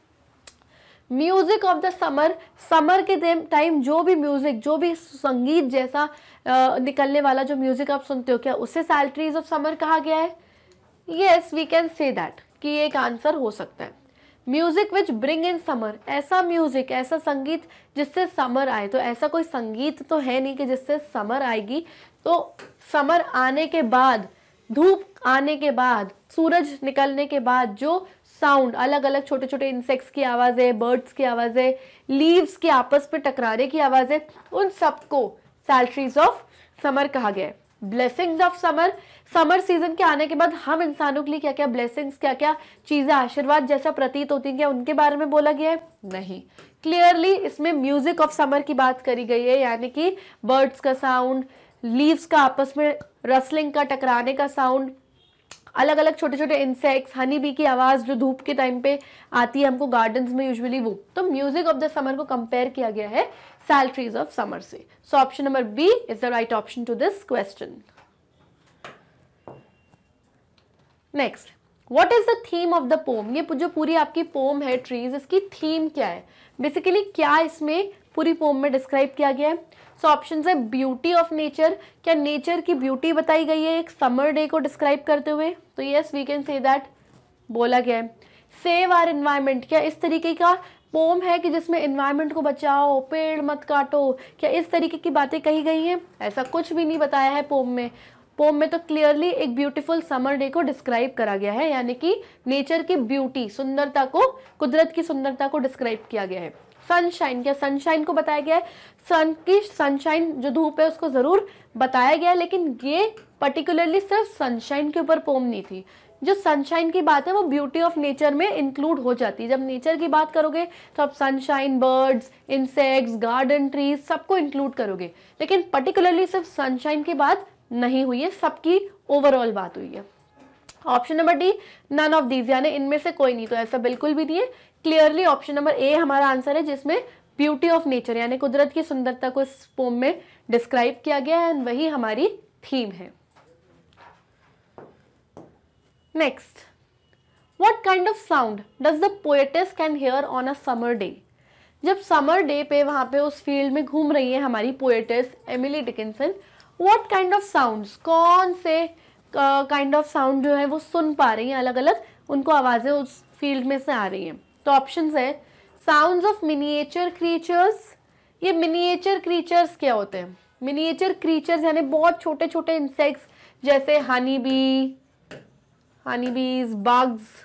S1: music of the summer summer के टाइम जो भी म्यूज़िक जो भी संगीत जैसा आ, निकलने वाला जो म्यूज़िक आप सुनते हो क्या उसे सैलरीज ऑफ समर कहा गया है yes we can say that कि एक आंसर हो सकता है music which bring in summer ऐसा म्यूजिक ऐसा संगीत जिससे समर आए तो ऐसा कोई संगीत तो है नहीं कि जिससे समर आएगी तो समर आने के बाद धूप आने के बाद सूरज निकलने के बाद जो साउंड अलग अलग छोटे छोटे इंसेक्ट्स की आवाज़ें बर्ड्स की आवाज़ें लीव्स के आपस में टकराने की आवाज़ें उन सबको सैलट्रीज ऑफ समर कहा गया है blessings of summer summer season के आने के बाद हम इंसानों के लिए क्या क्या ब्लेसिंग्स क्या क्या चीज़ें आशीर्वाद जैसा प्रतीत होती हैं क्या उनके बारे में बोला गया है नहीं क्लियरली इसमें म्यूजिक ऑफ समर की बात करी गई है यानी कि बर्ड्स का साउंड लीव्स का आपस में रसलिंग का टकराने का साउंड अलग अलग छोटे छोटे इंसेक्ट्स हनी बी की आवाज़ जो धूप के टाइम पे आती है हमको गार्डन्स में यूजुअली वो तो म्यूजिक ऑफ द समर को कंपेयर किया गया है सैल ट्रीज ऑफ समर से so option number B is the right option to this question next what is the theme of the poem ये जो पूरी आपकी पोम है ट्रीज इसकी थीम क्या है बेसिकली क्या इसमें पूरी पोम में डिस्क्राइब किया गया है सो ऑप्शन है ब्यूटी ऑफ नेचर क्या नेचर की ब्यूटी बताई गई है एक समर डे को डिस्क्राइब करते हुए तो yes we can say that बोला गया है सेव आर इन्वायरमेंट क्या इस तरीके का पोम है कि जिसमें इन्वायरमेंट को बचाओ पेड़ मत काटो क्या इस तरीके की बातें कही गई हैं ऐसा कुछ भी नहीं बताया है पोम में पोम में तो क्लियरली एक ब्यूटीफुल समर डे को डिस्क्राइब करा गया है यानी कि नेचर की ब्यूटी सुंदरता को कुदरत की सुंदरता को डिस्क्राइब किया गया है सनशाइन क्या सनशाइन को बताया गया है सन की सनशाइन जो धूप है उसको ज़रूर बताया गया है लेकिन ये पर्टिकुलरली सिर्फ सनशाइन के ऊपर पोम नहीं थी जो सनशाइन की बात है वो ब्यूटी ऑफ नेचर में इंक्लूड हो जाती है जब नेचर की बात करोगे तो आप sunshine birds insects garden trees सबको इंक्लूड करोगे लेकिन पर्टिकुलरली सिर्फ सनशाइन की बात नहीं हुई है सबकी ओवरऑल बात हुई है option number D none of these यानी इनमें से कोई नहीं तो ऐसा बिल्कुल भी नहीं है क्लियरली ऑप्शन नंबर ए हमारा आंसर है जिसमें ब्यूटी ऑफ नेचर यानी कुदरत की सुंदरता को इस पोम में डिस्क्राइब किया गया है एंड वही हमारी थीम है next what kind of sound does the poetess can hear on a summer day जब समर डे पे वहाँ पे उस फील्ड में घूम रही है हमारी poetess Emily Dickinson what kind of sound कौन से काइंड ऑफ साउंड जो है वो सुन पा रही हैं अलग अलग उनको आवाज़ें उस फील्ड में से आ रही हैं तो ऑप्शन है साउंड ऑफ मिनिएचर क्रीचर्स ये मिनिएचर क्रीचर्स क्या होते हैं मिनिएचर क्रीचर्स यानी बहुत छोटे छोटे इंसेक्ट्स जैसे हनी बी हनी बीज बग्स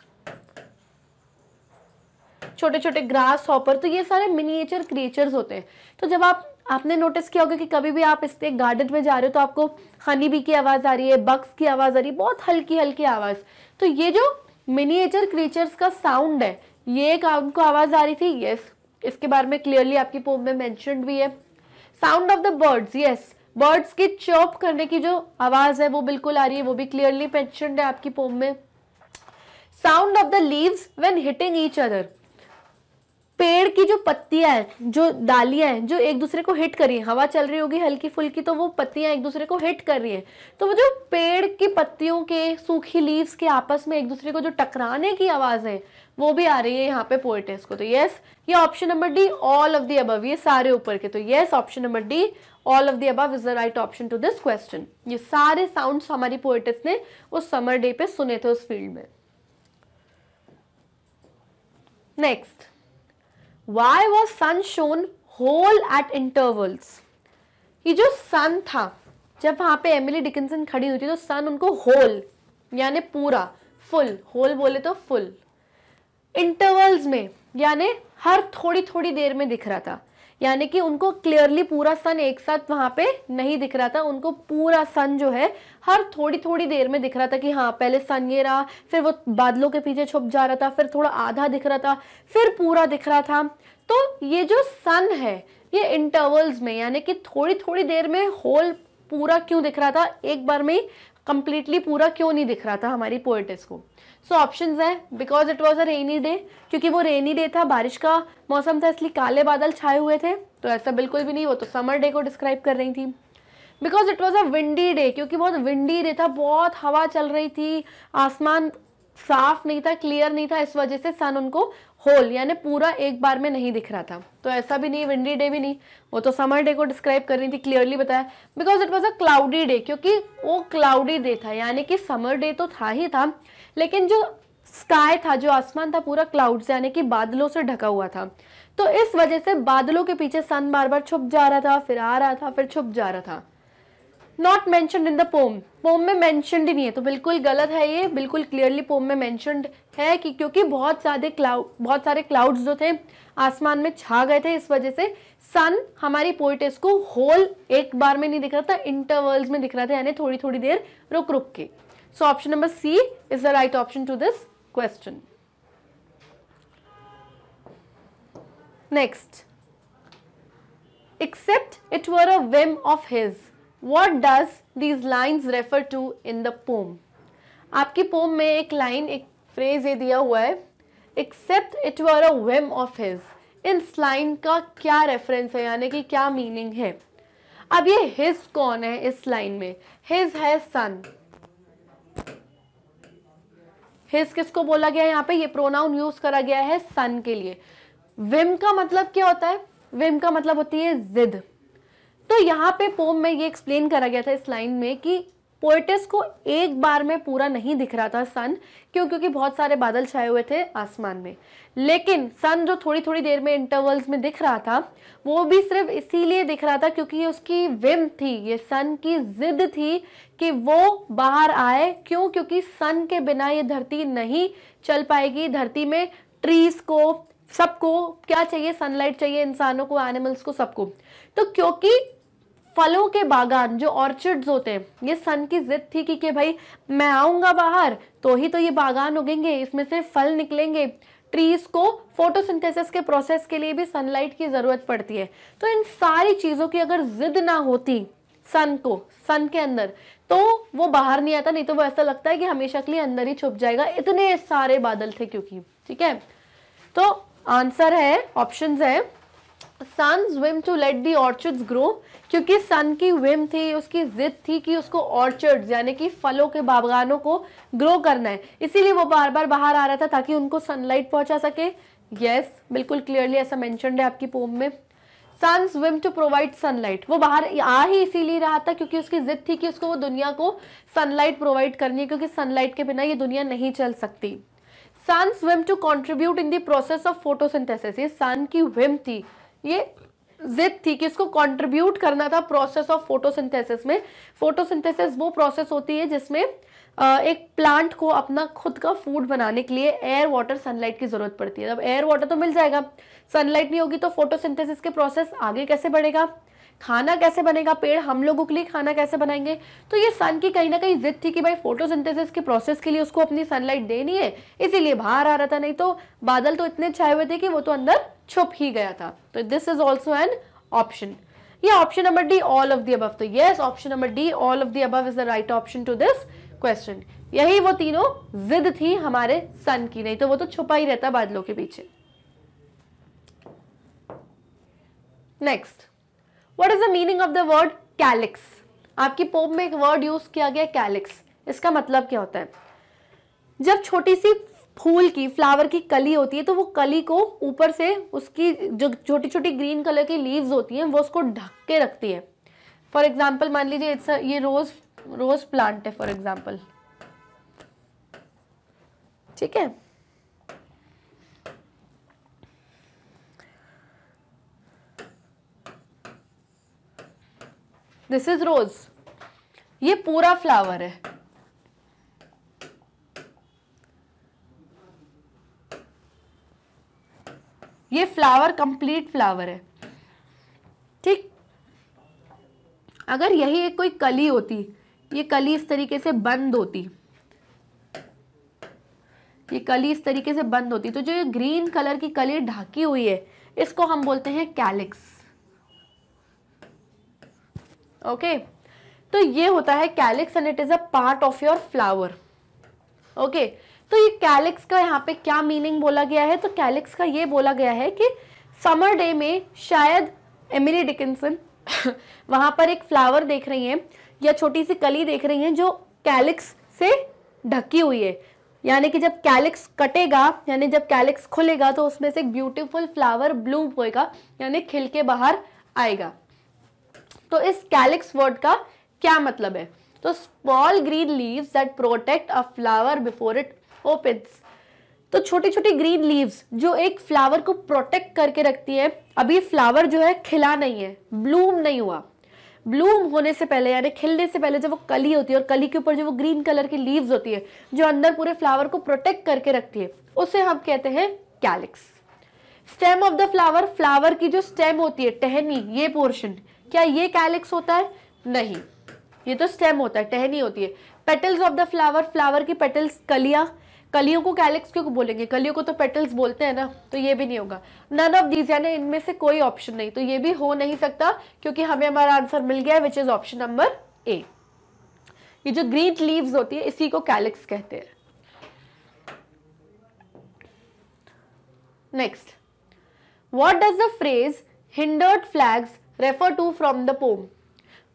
S1: छोटे छोटे ग्रास हॉपर तो ये सारे मिनिएचर क्रिएचर्स होते हैं तो जब आप आपने नोटिस किया होगा कि कभी भी आप इसके गार्डन में जा रहे हो तो आपको हनी बी की आवाज़ आ रही है बक्स की आवाज़ आ रही है बहुत हल्की हल्की आवाज़ तो ये जो मिनिएचर क्रीचर्स का साउंड है ये एक आपको आवाज़ आ रही थी yes. इसके बारे में क्लियरली आपकी पोम में मैंशनड भी है sound of the birds yes birds की चॉप करने की जो आवाज़ है वो बिल्कुल आ रही है वो भी क्लियरली मैंशनड है आपकी पोम में sound of the leaves when hitting each other पेड़ की जो पत्तियां हैं जो डालियां हैं जो एक दूसरे को हिट कर रही हैं हवा चल रही होगी हल्की फुल्की तो वो पत्तियां एक दूसरे को हिट कर रही हैं तो वो जो पेड़ की पत्तियों के सूखी लीव्स के आपस में एक दूसरे को जो टकराने की आवाज़ है वो भी आ रही है यहाँ पे पोएटेस को तो यस ये option number D all of the above ये सारे ऊपर के तो yes option number D all of the above is the right option to this question ये सारे साउंड हमारी पोएटिस ने उस समर डे पे सुने थे उस फील्ड में next why was sun shown whole at intervals ये जो सन था जब वहाँ पे एमिली डिकिंसन खड़ी हुई थी तो सन उनको होल यानी पूरा फुल होल बोले तो फुल इंटरवल्स में यानी हर थोड़ी थोड़ी देर में दिख रहा था यानी कि उनको क्लियरली पूरा सन एक साथ वहाँ पे नहीं दिख रहा था उनको पूरा सन जो है हर थोड़ी थोड़ी देर में दिख रहा था कि हाँ पहले सन ये रहा फिर वो बादलों के पीछे छुप जा रहा था फिर थोड़ा आधा दिख रहा था फिर पूरा दिख रहा था तो ये जो सन है ये इंटरवल्स में यानी कि थोड़ी थोड़ी देर में होल पूरा क्यों दिख रहा था एक बार में कंप्लीटली पूरा क्यों नहीं दिख रहा था हमारी पोएटिस को सो so, ऑप्शन है because it was a rainy day क्योंकि वो रेनी डे था बारिश का मौसम था इसलिए काले बादल छाए हुए थे तो ऐसा बिल्कुल भी नहीं वो तो समर डे को डिस्क्राइब कर रही थी because it was a windy day क्योंकि बहुत विंडी डे था बहुत हवा चल रही थी आसमान साफ नहीं था क्लियर नहीं था इस वजह से सन उनको होल यानी पूरा एक बार में नहीं दिख रहा था तो ऐसा भी नहीं विंडी डे भी नहीं वो तो समर डे को डिस्क्राइब कर रही थी क्लियरली बताया because it was a cloudy day क्योंकि वो क्लाउडी डे था यानी कि समर डे तो था ही था लेकिन जो स्काई था जो आसमान था पूरा क्लाउड से यानी कि बादलों से ढका हुआ था तो इस वजह से बादलों के पीछे सन बार बार छुप जा रहा था फिर आ रहा था फिर छुप जा रहा था not mention in the poem poem में मैंशनड ही नहीं है तो बिल्कुल गलत है ये बिल्कुल क्लियरली पोम में मैंशनड है कि क्योंकि बहुत सारे क्लाउड बहुत सारे क्लाउड्स जो थे आसमान में छा गए थे इस वजह से सन हमारी पोइटेस को होल एक बार में नहीं दिख रहा था इंटरवल्स में दिख रहा था यानी थोड़ी थोड़ी देर रुक रुक के So option number C is the right option to this question. Next, except it were a whim of his, what does these lines refer to in the poem? आपकी poem में एक line, एक phrase ये दिया हुआ है except it were a whim of his. इस line का क्या रेफरेंस है यानी कि क्या मीनिंग है अब ये हिज कौन है इस लाइन में हिज है सन हिज किसको बोला गया यहाँ पे ये प्रोनाउन यूज करा गया है सन के लिए विम का मतलब क्या होता है विम का मतलब होती है जिद तो यहाँ पे पोम में ये एक्सप्लेन करा गया था इस लाइन में कि पोएटिस को एक बार में पूरा नहीं दिख रहा था सन क्यों क्योंकि बहुत सारे बादल छाए हुए थे आसमान में लेकिन सन जो थोड़ी थोड़ी देर में इंटरवल्स में दिख रहा था वो भी सिर्फ इसीलिए दिख रहा था क्योंकि ये उसकी विम थी ये सन की जिद थी कि वो बाहर आए क्यों क्योंकि सन के बिना ये धरती नहीं चल पाएगी धरती में ट्रीज को सबको क्या चाहिए सनलाइट चाहिए इंसानों को एनिमल्स को सबको तो क्योंकि फलों के बागान जो ऑर्चिड्स होते हैं ये सन की जिद थी कि, कि भाई मैं आऊंगा बाहर तो ही तो ये बागान उगेंगे इसमें से फल निकलेंगे ट्रीज को फोटोसिंथेसिस के प्रोसेस के लिए भी सनलाइट की ज़रूरत पड़ती है तो इन सारी चीज़ों की अगर जिद ना होती सन को सन के अंदर तो वो बाहर नहीं आता नहीं तो वो ऐसा लगता है कि हमेशा के लिए अंदर ही छुप जाएगा इतने सारे बादल थे क्योंकि ठीक है तो आंसर है ऑप्शन है sun swim to let the orchids grow क्योंकि सन की विम थी उसकी जिद थी कि उसको ऑर्चर्ड यानी कि फलों के बागानों को ग्रो करना है इसीलिए वो बार बार बाहर आ रहा था ताकि उनको सनलाइट पहुंचा सके यस yes, बिल्कुल क्लियरली ऐसा मैंशन है आपकी पोम में sun's whim to provide sunlight वो बाहर आ ही इसीलिए रहा था क्योंकि उसकी जिद थी कि उसको वो दुनिया को सनलाइट प्रोवाइड करनी है क्योंकि सनलाइट के बिना ये दुनिया नहीं चल सकती sun swim to contribute in the process of photosynthesis ये सन की विम थी ये जिद थी कि इसको कंट्रीब्यूट करना था प्रोसेस ऑफ फोटोसिंथेसिस में फोटोसिंथेसिस वो प्रोसेस होती है जिसमें एक प्लांट को अपना खुद का फूड बनाने के लिए एयर वाटर सनलाइट की ज़रूरत पड़ती है अब एयर वाटर तो मिल जाएगा सनलाइट नहीं होगी तो फोटोसिंथेसिस के प्रोसेस आगे कैसे बढ़ेगा खाना कैसे बनेगा पेड़ हम लोगों के लिए खाना कैसे बनाएंगे तो ये सन की कहीं ना कहीं जिद थी कि भाई फोटोसिंथेसिस के प्रोसेस के लिए उसको अपनी सनलाइट देनी है इसीलिए बाहर आ रहा था नहीं तो बादल तो इतने छाए हुए थे कि वो तो अंदर छुप ही गया था तो this is also an option ये option number D all of the above तो yes option number D all of the above is the right option to this question यही वो तीनों जिद थी हमारे सन की नहीं तो वो तो छुपा ही रहता बादलों के पीछे next what is the meaning of the word calyx आपकी पोप में एक वर्ड यूज किया गया कैलिक्स इसका मतलब क्या होता है जब छोटी सी फूल की फ्लावर की कली होती है तो वो कली को ऊपर से उसकी जो छोटी छोटी ग्रीन कलर की लीव्स होती हैं वो उसको ढक के रखती है फॉर एग्जाम्पल मान लीजिए इट्स ये रोज रोज प्लांट है फॉर एग्जाम्पल ठीक है दिस इज रोज ये पूरा फ्लावर है ये फ्लावर कंप्लीट फ्लावर है ठीक अगर यही एक कोई कली होती ये कली इस तरीके से बंद होती ये कली इस तरीके से बंद होती तो जो ये ग्रीन कलर की कली ढाकी हुई है इसको हम बोलते हैं कैलिक्स ओके तो ये होता है calyx and it is a part of your flower okay तो ये कैलिक्स का यहाँ पे क्या मीनिंग बोला गया है तो कैलिक्स का ये बोला गया है कि समर डे में शायद एमिली डिकिंसन वहां पर एक फ्लावर देख रही हैं या छोटी सी कली देख रही हैं जो कैलिक्स से ढकी हुई है यानी कि जब कैलिक्स कटेगा यानी जब कैलिक्स खुलेगा तो उसमें से एक ब्यूटीफुल फ्लावर ब्लूम होएगा यानी खिल के बाहर आएगा तो इस कैलिक्स वर्ड का क्या मतलब है तो small green leaves that protect a flower before it opens तो छोटी छोटी ग्रीन लीव्स जो एक फ्लावर को प्रोटेक्ट करके रखती है अभी फ्लावर जो है खिला नहीं है ब्लूम नहीं हुआ ब्लूम होने से पहले यानी खिलने से पहले जब वो कली होती है और कली के ऊपर जो वो ग्रीन कलर की लीव्स होती है जो अंदर पूरे फ्लावर को प्रोटेक्ट करके रखती है उसे हम कहते हैं calyx stem of the flower flower की जो स्टेम होती है टहनी ये पोर्शन क्या ये कैलिक्स होता है नहीं ये तो स्टेम होता है टहनी होती है petals of the flower flower की पेटल्स कलियाँ कलियों को कैलिक्स क्यों बोलेंगे कलियों को तो पेटल्स बोलते हैं ना तो ये भी नहीं होगा नन ऑफ दीज यानी इनमें से कोई ऑप्शन नहीं तो ये भी हो नहीं सकता क्योंकि हमें हमारा आंसर मिल गया है which is option number A ये जो ग्रीन लीव्स होती है इसी को कैलिक्स कहते हैं next what does the phrase hindered flags refer to from the poem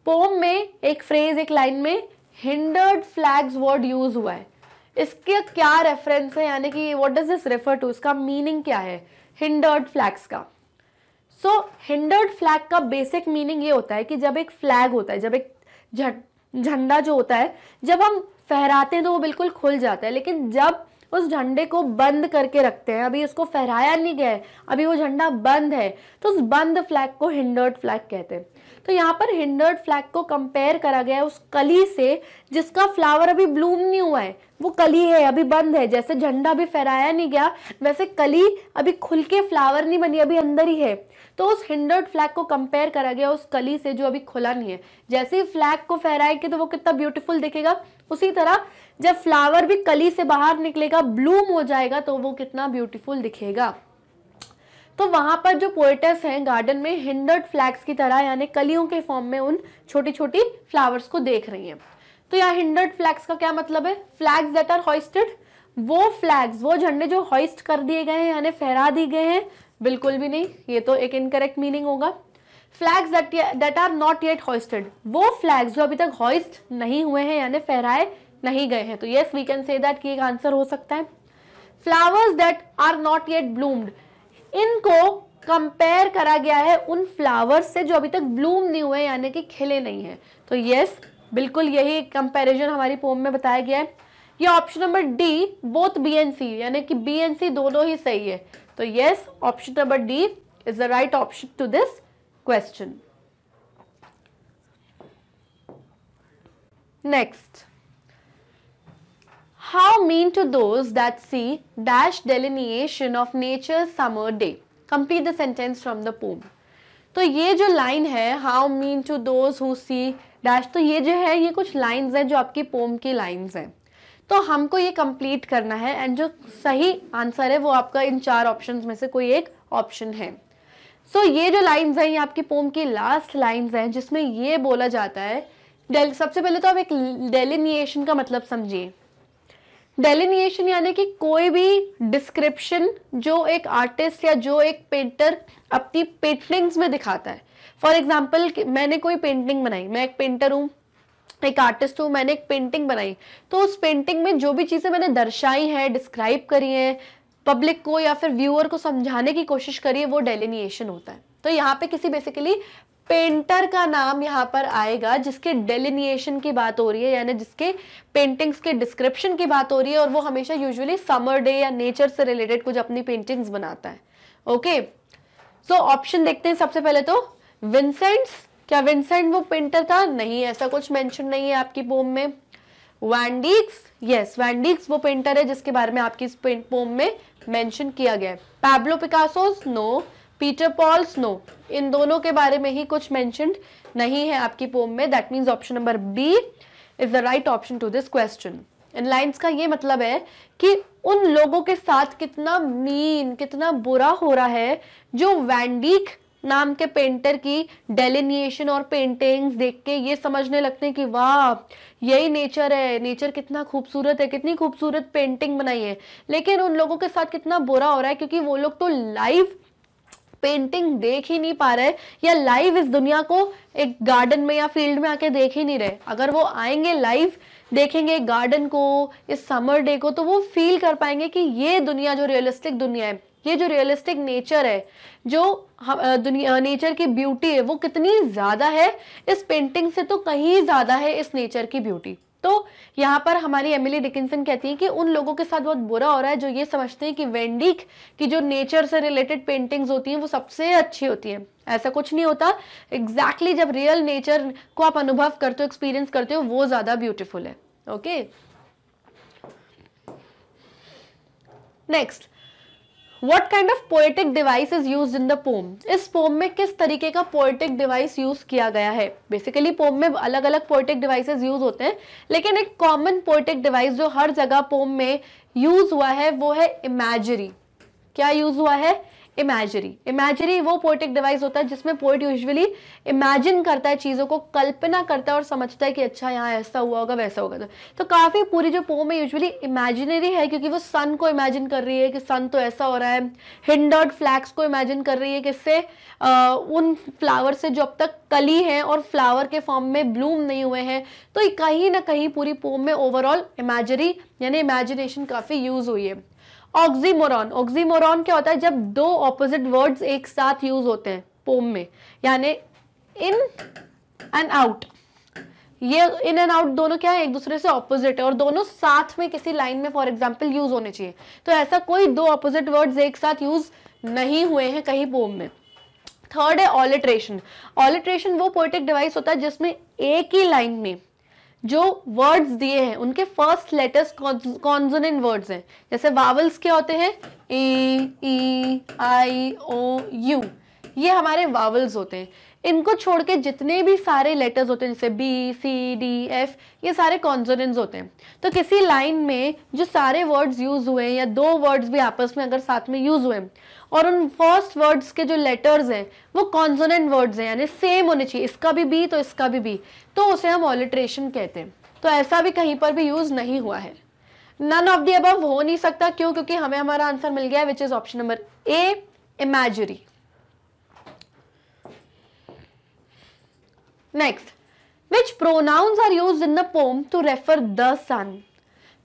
S1: poem में एक फ्रेज एक लाइन में हिंडर्ड फ्लैग्स वर्ड यूज हुआ है इसके क्या रेफरेंस है यानी कि what does this refer to इसका मीनिंग क्या है हिंडर्ड फ्लैग्स का सो हिंडर्ड फ्लैग का बेसिक मीनिंग ये होता है कि जब एक फ्लैग होता है जब एक झंडा जो होता है जब हम फहराते हैं तो वो बिल्कुल खुल जाता है लेकिन जब उस झंडे को बंद करके रखते हैं अभी उसको फहराया नहीं गया है अभी वो झंडा बंद है तो उस बंद फ्लैग को हिंडर्ड फ्लैग कहते हैं तो यहाँ पर हिंडर्ड फ्लैग को कंपेयर करा गया है उस कली से जिसका फ्लावर अभी ब्लूम नहीं हुआ है वो कली है अभी बंद है जैसे झंडा अभी फहराया नहीं गया वैसे कली अभी खुल के फ्लावर नहीं बनी अभी अंदर ही है तो उस हिंडर्ड फ्लैग को कंपेयर करा गया उस कली से जो अभी खुला नहीं है जैसे ही फ्लैग को फहराएंगे तो वो कितना ब्यूटीफुल दिखेगा उसी तरह जब फ्लावर भी कली से बाहर निकलेगा ब्लूम हो जाएगा तो वो कितना ब्यूटीफुल दिखेगा तो वहां पर जो पोएटस हैं गार्डन में हिंडर्ड फ्लैग्स की तरह यानी कलियों के फॉर्म में उन छोटी छोटी फ्लावर्स को देख रही हैं तो यहाँ हिंडर्ड फ्लैग्स का क्या मतलब है फ्लैग्स दैट आर हॉइस्टेड वो फ्लैग्स वो झंडे जो हॉइस्ट कर दिए गए हैं यानी फहरा दिए गए हैं बिल्कुल भी नहीं ये तो एक इनकरेक्ट मीनिंग होगा flags that are not yet hoisted वो फ्लैग्स जो अभी तक हॉइस्ट नहीं हुए हैं यानी फहराए नहीं गए हैं तो yes we can say that की एक आंसर हो सकता है flowers that are not yet bloomed इनको कंपेयर करा गया है उन फ्लावर्स से जो अभी तक ब्लूम नहीं हुए यानी कि खिले नहीं हैं तो यस yes, बिल्कुल यही कंपैरिजन हमारी पोम में बताया गया है ये option number D both B and C यानी कि बी एन सी दोनों ही सही है तो yes option number D is the right option to this question next How mean to those that see dash delineation of nature's summer day. Complete the sentence from the poem. तो ये जो line है how mean to those who see dash तो ये जो है ये कुछ लाइंस हैं जो आपकी पोम की लाइंस हैं तो हमको ये कंप्लीट करना है एंड जो सही आंसर है वो आपका इन चार ऑप्शंस में से कोई एक ऑप्शन है सो so, ये जो लाइंस हैं ये आपकी पोम की लास्ट लाइंस हैं जिसमें ये बोला जाता है सबसे पहले तो आप एक डेलिनिएशन का मतलब समझिए डेलिनिएशन यानी कि कोई भी डिस्क्रिप्शन जो एक आर्टिस्ट या जो एक पेंटर अपनी पेंटिंग्स में दिखाता है फॉर एग्जाम्पल मैंने कोई पेंटिंग बनाई मैं एक पेंटर हूँ एक आर्टिस्ट हूँ मैंने एक पेंटिंग बनाई तो उस पेंटिंग में जो भी चीज़ें मैंने दर्शाई हैं डिस्क्राइब करी हैं पब्लिक को या फिर व्यूअर को समझाने की कोशिश करी है वो डेलिनिएशन होता है तो यहाँ पे किसी बेसिकली पेंटर का नाम यहाँ पर आएगा जिसके डेलिनिएशन की बात हो रही है यानी जिसके पेंटिंग्स के डिस्क्रिप्शन की बात हो रही है और वो हमेशा यूजुअली समर डे या नेचर से रिलेटेड कुछ अपनी पेंटिंग्स बनाता है ओके सो ऑप्शन देखते हैं सबसे पहले तो विंसेंट्स क्या विंसेंट वो पेंटर था नहीं ऐसा कुछ मेंशन नहीं है आपकी पोम में वैंडिक्स यस वैंडिक्स वो पेंटर है जिसके बारे में आपकी इस पोम में मैंशन किया गया है Pablo Picasso's no no. Peter Paul snow इन दोनों के बारे में ही कुछ मैं नहीं है आपकी पोम में that means option number B is the right option to this question इन लाइन्स का ये मतलब है कि उन लोगों के साथ कितना मीन कितना बुरा हो रहा है जो वैंडिक नाम के पेंटर की डेलिनिएशन और पेंटिंग्स देख के ये समझने लगते हैं कि वाह यही नेचर है नेचर कितना खूबसूरत है कितनी खूबसूरत पेंटिंग बनाई है लेकिन उन लोगों के साथ कितना बुरा हो रहा है क्योंकि वो लोग तो लाइव पेंटिंग देख ही नहीं पा रहे या लाइव इस दुनिया को एक गार्डन में या फील्ड में आके देख ही नहीं रहे अगर वो आएंगे लाइव देखेंगे गार्डन को इस समर डे को तो वो फील कर पाएंगे कि ये दुनिया जो रियलिस्टिक दुनिया है ये जो रियलिस्टिक नेचर है जो दुनिया नेचर की ब्यूटी है वो कितनी ज़्यादा है इस पेंटिंग से तो कहीं ज़्यादा है इस नेचर की ब्यूटी तो यहाँ पर हमारी एमिली डिकिंसन कहती है कि उन लोगों के साथ बहुत बुरा हो रहा है जो ये समझते हैं कि वेंडिक की जो नेचर से रिलेटेड पेंटिंग्स होती हैं वो सबसे अच्छी होती हैं ऐसा कुछ नहीं होता एग्जैक्टली exactly जब रियल नेचर को आप अनुभव करते हो एक्सपीरियंस करते हो वो ज़्यादा ब्यूटिफुल है okay next what kind of poetic device is use in the poem इस पोम में किस तरीके का पोएटिक डिवाइस यूज किया गया है बेसिकली पोम में अलग अलग पोएटिक डिवाइसेज यूज होते हैं लेकिन एक कॉमन पोएटिक डिवाइस जो हर जगह पोम में यूज हुआ है वो है इमेजरी क्या यूज हुआ है इमेजरी इमेजरी वो पोइटिक डिवाइस होता है जिसमें पोइट यूजुअली इमेजिन करता है चीज़ों को कल्पना करता है और समझता है कि अच्छा यहाँ ऐसा हुआ होगा वैसा होगा तो, तो काफ़ी पूरी जो पोम है यूजुअली इमेजिनरी है क्योंकि वो सन को इमेजिन कर रही है कि सन तो ऐसा हो रहा है हिंडर्ड फ्लैक्स को इमेजिन कर रही है किससे उन फ्लावर से जो अब तक कली हैं और फ्लावर के फॉर्म में ब्लूम नहीं हुए हैं तो कहीं ना कहीं पूरी पोम में ओवरऑल इमेजरी यानी इमेजिनेशन काफ़ी यूज़ हुई है ऑक्सीमोरॉन ऑक्सीमोरॉन क्या होता है जब दो ऑपोजिट वर्ड्स एक साथ यूज होते हैं पोम में यानी इन एंड आउट ये इन एंड आउट दोनों क्या है एक दूसरे से ऑपोजिट है और दोनों साथ में किसी लाइन में फॉर एग्जाम्पल यूज होने चाहिए तो ऐसा कोई दो ऑपोजिट वर्ड्स एक साथ यूज नहीं हुए हैं कहीं पोम में थर्ड है ऑलिट्रेशन ऑलिट्रेशन वो पोइटिक डिवाइस होता है जिसमें एक ही लाइन में जो वर्ड्स दिए हैं उनके फर्स्ट लेटर्स कॉन्जोनेंट वर्ड्स हैं जैसे वावल्स क्या होते हैं ए ई आई ओ यू ये हमारे वावल्स होते हैं इनको छोड़ के जितने भी सारे लेटर्स होते हैं जैसे बी सी डी एफ ये सारे कॉन्जोनेंट्स होते हैं तो किसी लाइन में जो सारे वर्ड्स यूज़ हुए हैं या दो वर्ड्स भी आपस में अगर साथ में यूज़ हुए और उन फर्स्ट वर्ड्स के जो लेटर्स हैं वो कॉन्सोनेंट वर्ड्स हैं यानी सेम होने चाहिए इसका भी बी तो इसका भी बी तो उसे हम ऑलिट्रेशन कहते हैं तो ऐसा भी कहीं पर भी यूज़ नहीं हुआ है नन ऑफ दी अब हो नहीं सकता क्यों क्योंकि हमें हमारा आंसर मिल गया which is option number A imagery next which pronouns are use in the poem to refer the sun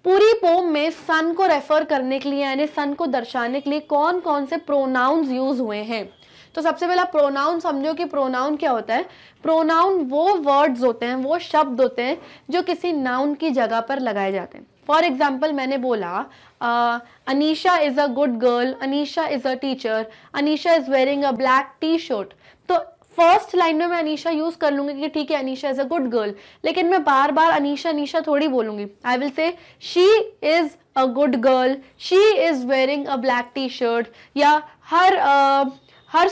S1: पूरी पोम में सन को रेफर करने के लिए यानी सन को दर्शाने के लिए कौन कौन से प्रोनाउंस यूज हुए हैं तो सबसे पहला प्रोनाउन समझो कि प्रोनाउन क्या होता है प्रोनाउन वो वर्ड्स होते हैं वो शब्द होते हैं जो किसी नाउन की जगह पर लगाए जाते हैं फॉर एग्जाम्पल मैंने बोला Anisha is a good girl Anisha is a teacher Anisha is wearing a black T shirt first line में मैं अनिशा यूज कर लूंगी कि ठीक है Anisha is a good girl लेकिन मैं बार बार अनिशा अनिशा थोड़ी बोलूंगी I will say she is a good girl she is wearing a black T shirt या her uh, her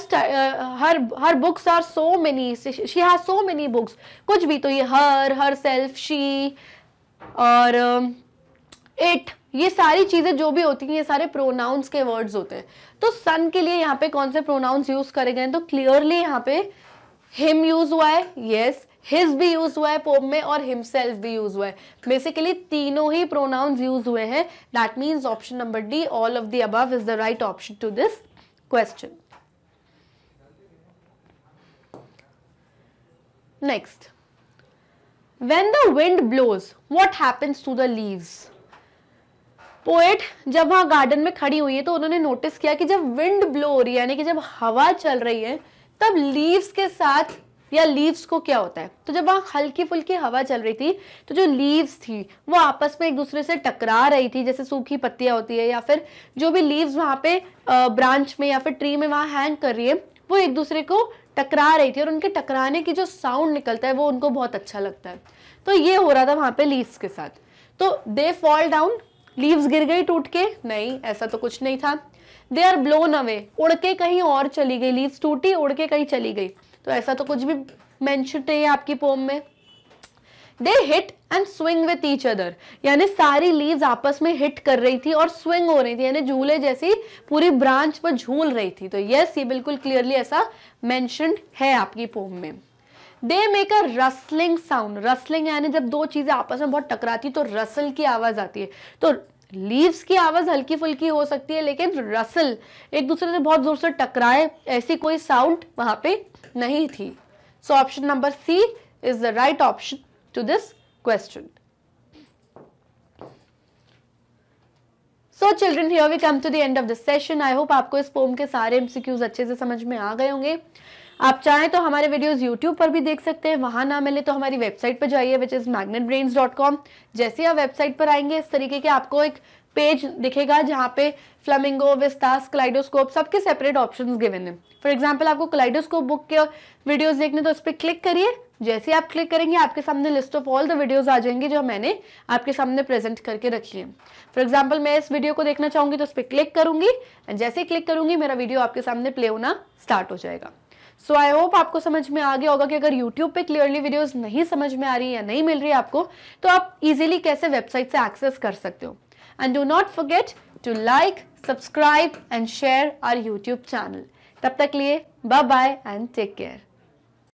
S1: her her books are so many she has so many books कुछ भी तो ये हर हर सेल्फ शी और it uh, ये सारी चीज़ें जो भी होती हैं ये सारे प्रोनाउंस के वर्ड्स होते हैं तो सन के लिए यहाँ पे कौन से प्रोनाउंस यूज़ करे गए तो क्लियरली यहाँ पे हिम यूज़ हुआ है यस हिज भी यूज हुआ है पोम में और हिमसेल्फ भी यूज हुआ है बेसिकली तीनों ही प्रोनाउंस यूज हुए हैं that means option number D all of the above is the right option to this question next when the wind blows what happens to the leaves poet जब वहाँ garden में खड़ी हुई है तो उन्होंने नोटिस किया कि जब विंड ब्लो हो रही है यानी कि जब हवा चल रही है तब लीव्स के साथ या लीव्स को क्या होता है तो जब वहाँ हल्की फुल्की हवा चल रही थी तो जो लीव्स थी वो आपस में एक दूसरे से टकरा रही थी जैसे सूखी पत्तियाँ होती है या फिर जो भी लीव्स वहाँ पे ब्रांच में या फिर ट्री में वहाँ हैंग कर रही है वो एक दूसरे को टकरा रही थी और उनके टकराने की जो साउंड निकलता है वो उनको बहुत अच्छा लगता है तो ये हो रहा था वहाँ पे लीव्स के साथ तो दे फॉल डाउन लीव्स गिर गई टूट के नहीं ऐसा तो कुछ नहीं था दे आर ब्लोन अवे उड़ के कहीं और चली गई लीव्स टूटी उड़ के कहीं चली गई तो ऐसा तो कुछ भी मैंशन नहीं है आपकी पोम में they hit and swing with each other यानी सारी लीव्स आपस में हिट कर रही थी और स्विंग हो रही थी यानी झूले जैसी पूरी ब्रांच पर झूल रही थी तो यस ये बिल्कुल क्लियरली ऐसा मैंशन है आपकी पोम में they make a rustling sound rustling यानी जब दो चीज़ें आपस में बहुत टकराती तो रसल की आवाज़ आती है तो लीव्स की आवाज़ हल्की फुल्की हो सकती है लेकिन रसल एक दूसरे से बहुत ज़ोर से टकराए ऐसी कोई साउंड वहां पे नहीं थी so option number C is the right option to this question so children here we come to the end of the session I hope आपको इस पोम के सारे एमसीक्यूज अच्छे से समझ में आ गए होंगे आप चाहें तो हमारे वीडियोस यूट्यूब पर भी देख सकते हैं वहां ना मिले तो हमारी वेबसाइट पर जाइए विच इज़ मैग्नेट जैसे आप वेबसाइट पर आएंगे इस तरीके के आपको एक पेज दिखेगा जहाँ पे फ्लमिंगो विस्तास क्लाइडोस्कोप सबके सेपरेट ऑप्शन गिवेन है फॉर एग्जाम्पल आपको क्लाइडोस्कोप बुक के वीडियोज देखने तो उस पर क्लिक करिए जैसे आप क्लिक करेंगे आपके सामने list of all the videos आ जाएंगे जो मैंने आपके सामने प्रेजेंट करके रखी है फॉर एग्जाम्पल मैं इस वीडियो को देखना चाहूंगी तो उस पर क्लिक करूंगी एंड जैसे ही क्लिक करूंगी मेरा वीडियो आपके सामने प्ले होना स्टार्ट हो जाएगा सो आई होप आपको समझ में आ गया होगा कि अगर यूट्यूब पे क्लियरली वीडियोस नहीं समझ में आ रही या नहीं मिल रही आपको तो आप इजीली कैसे वेबसाइट से एक्सेस कर सकते हो and do not forget to like subscribe and share our YouTube channel तब तक लिए bye bye and take care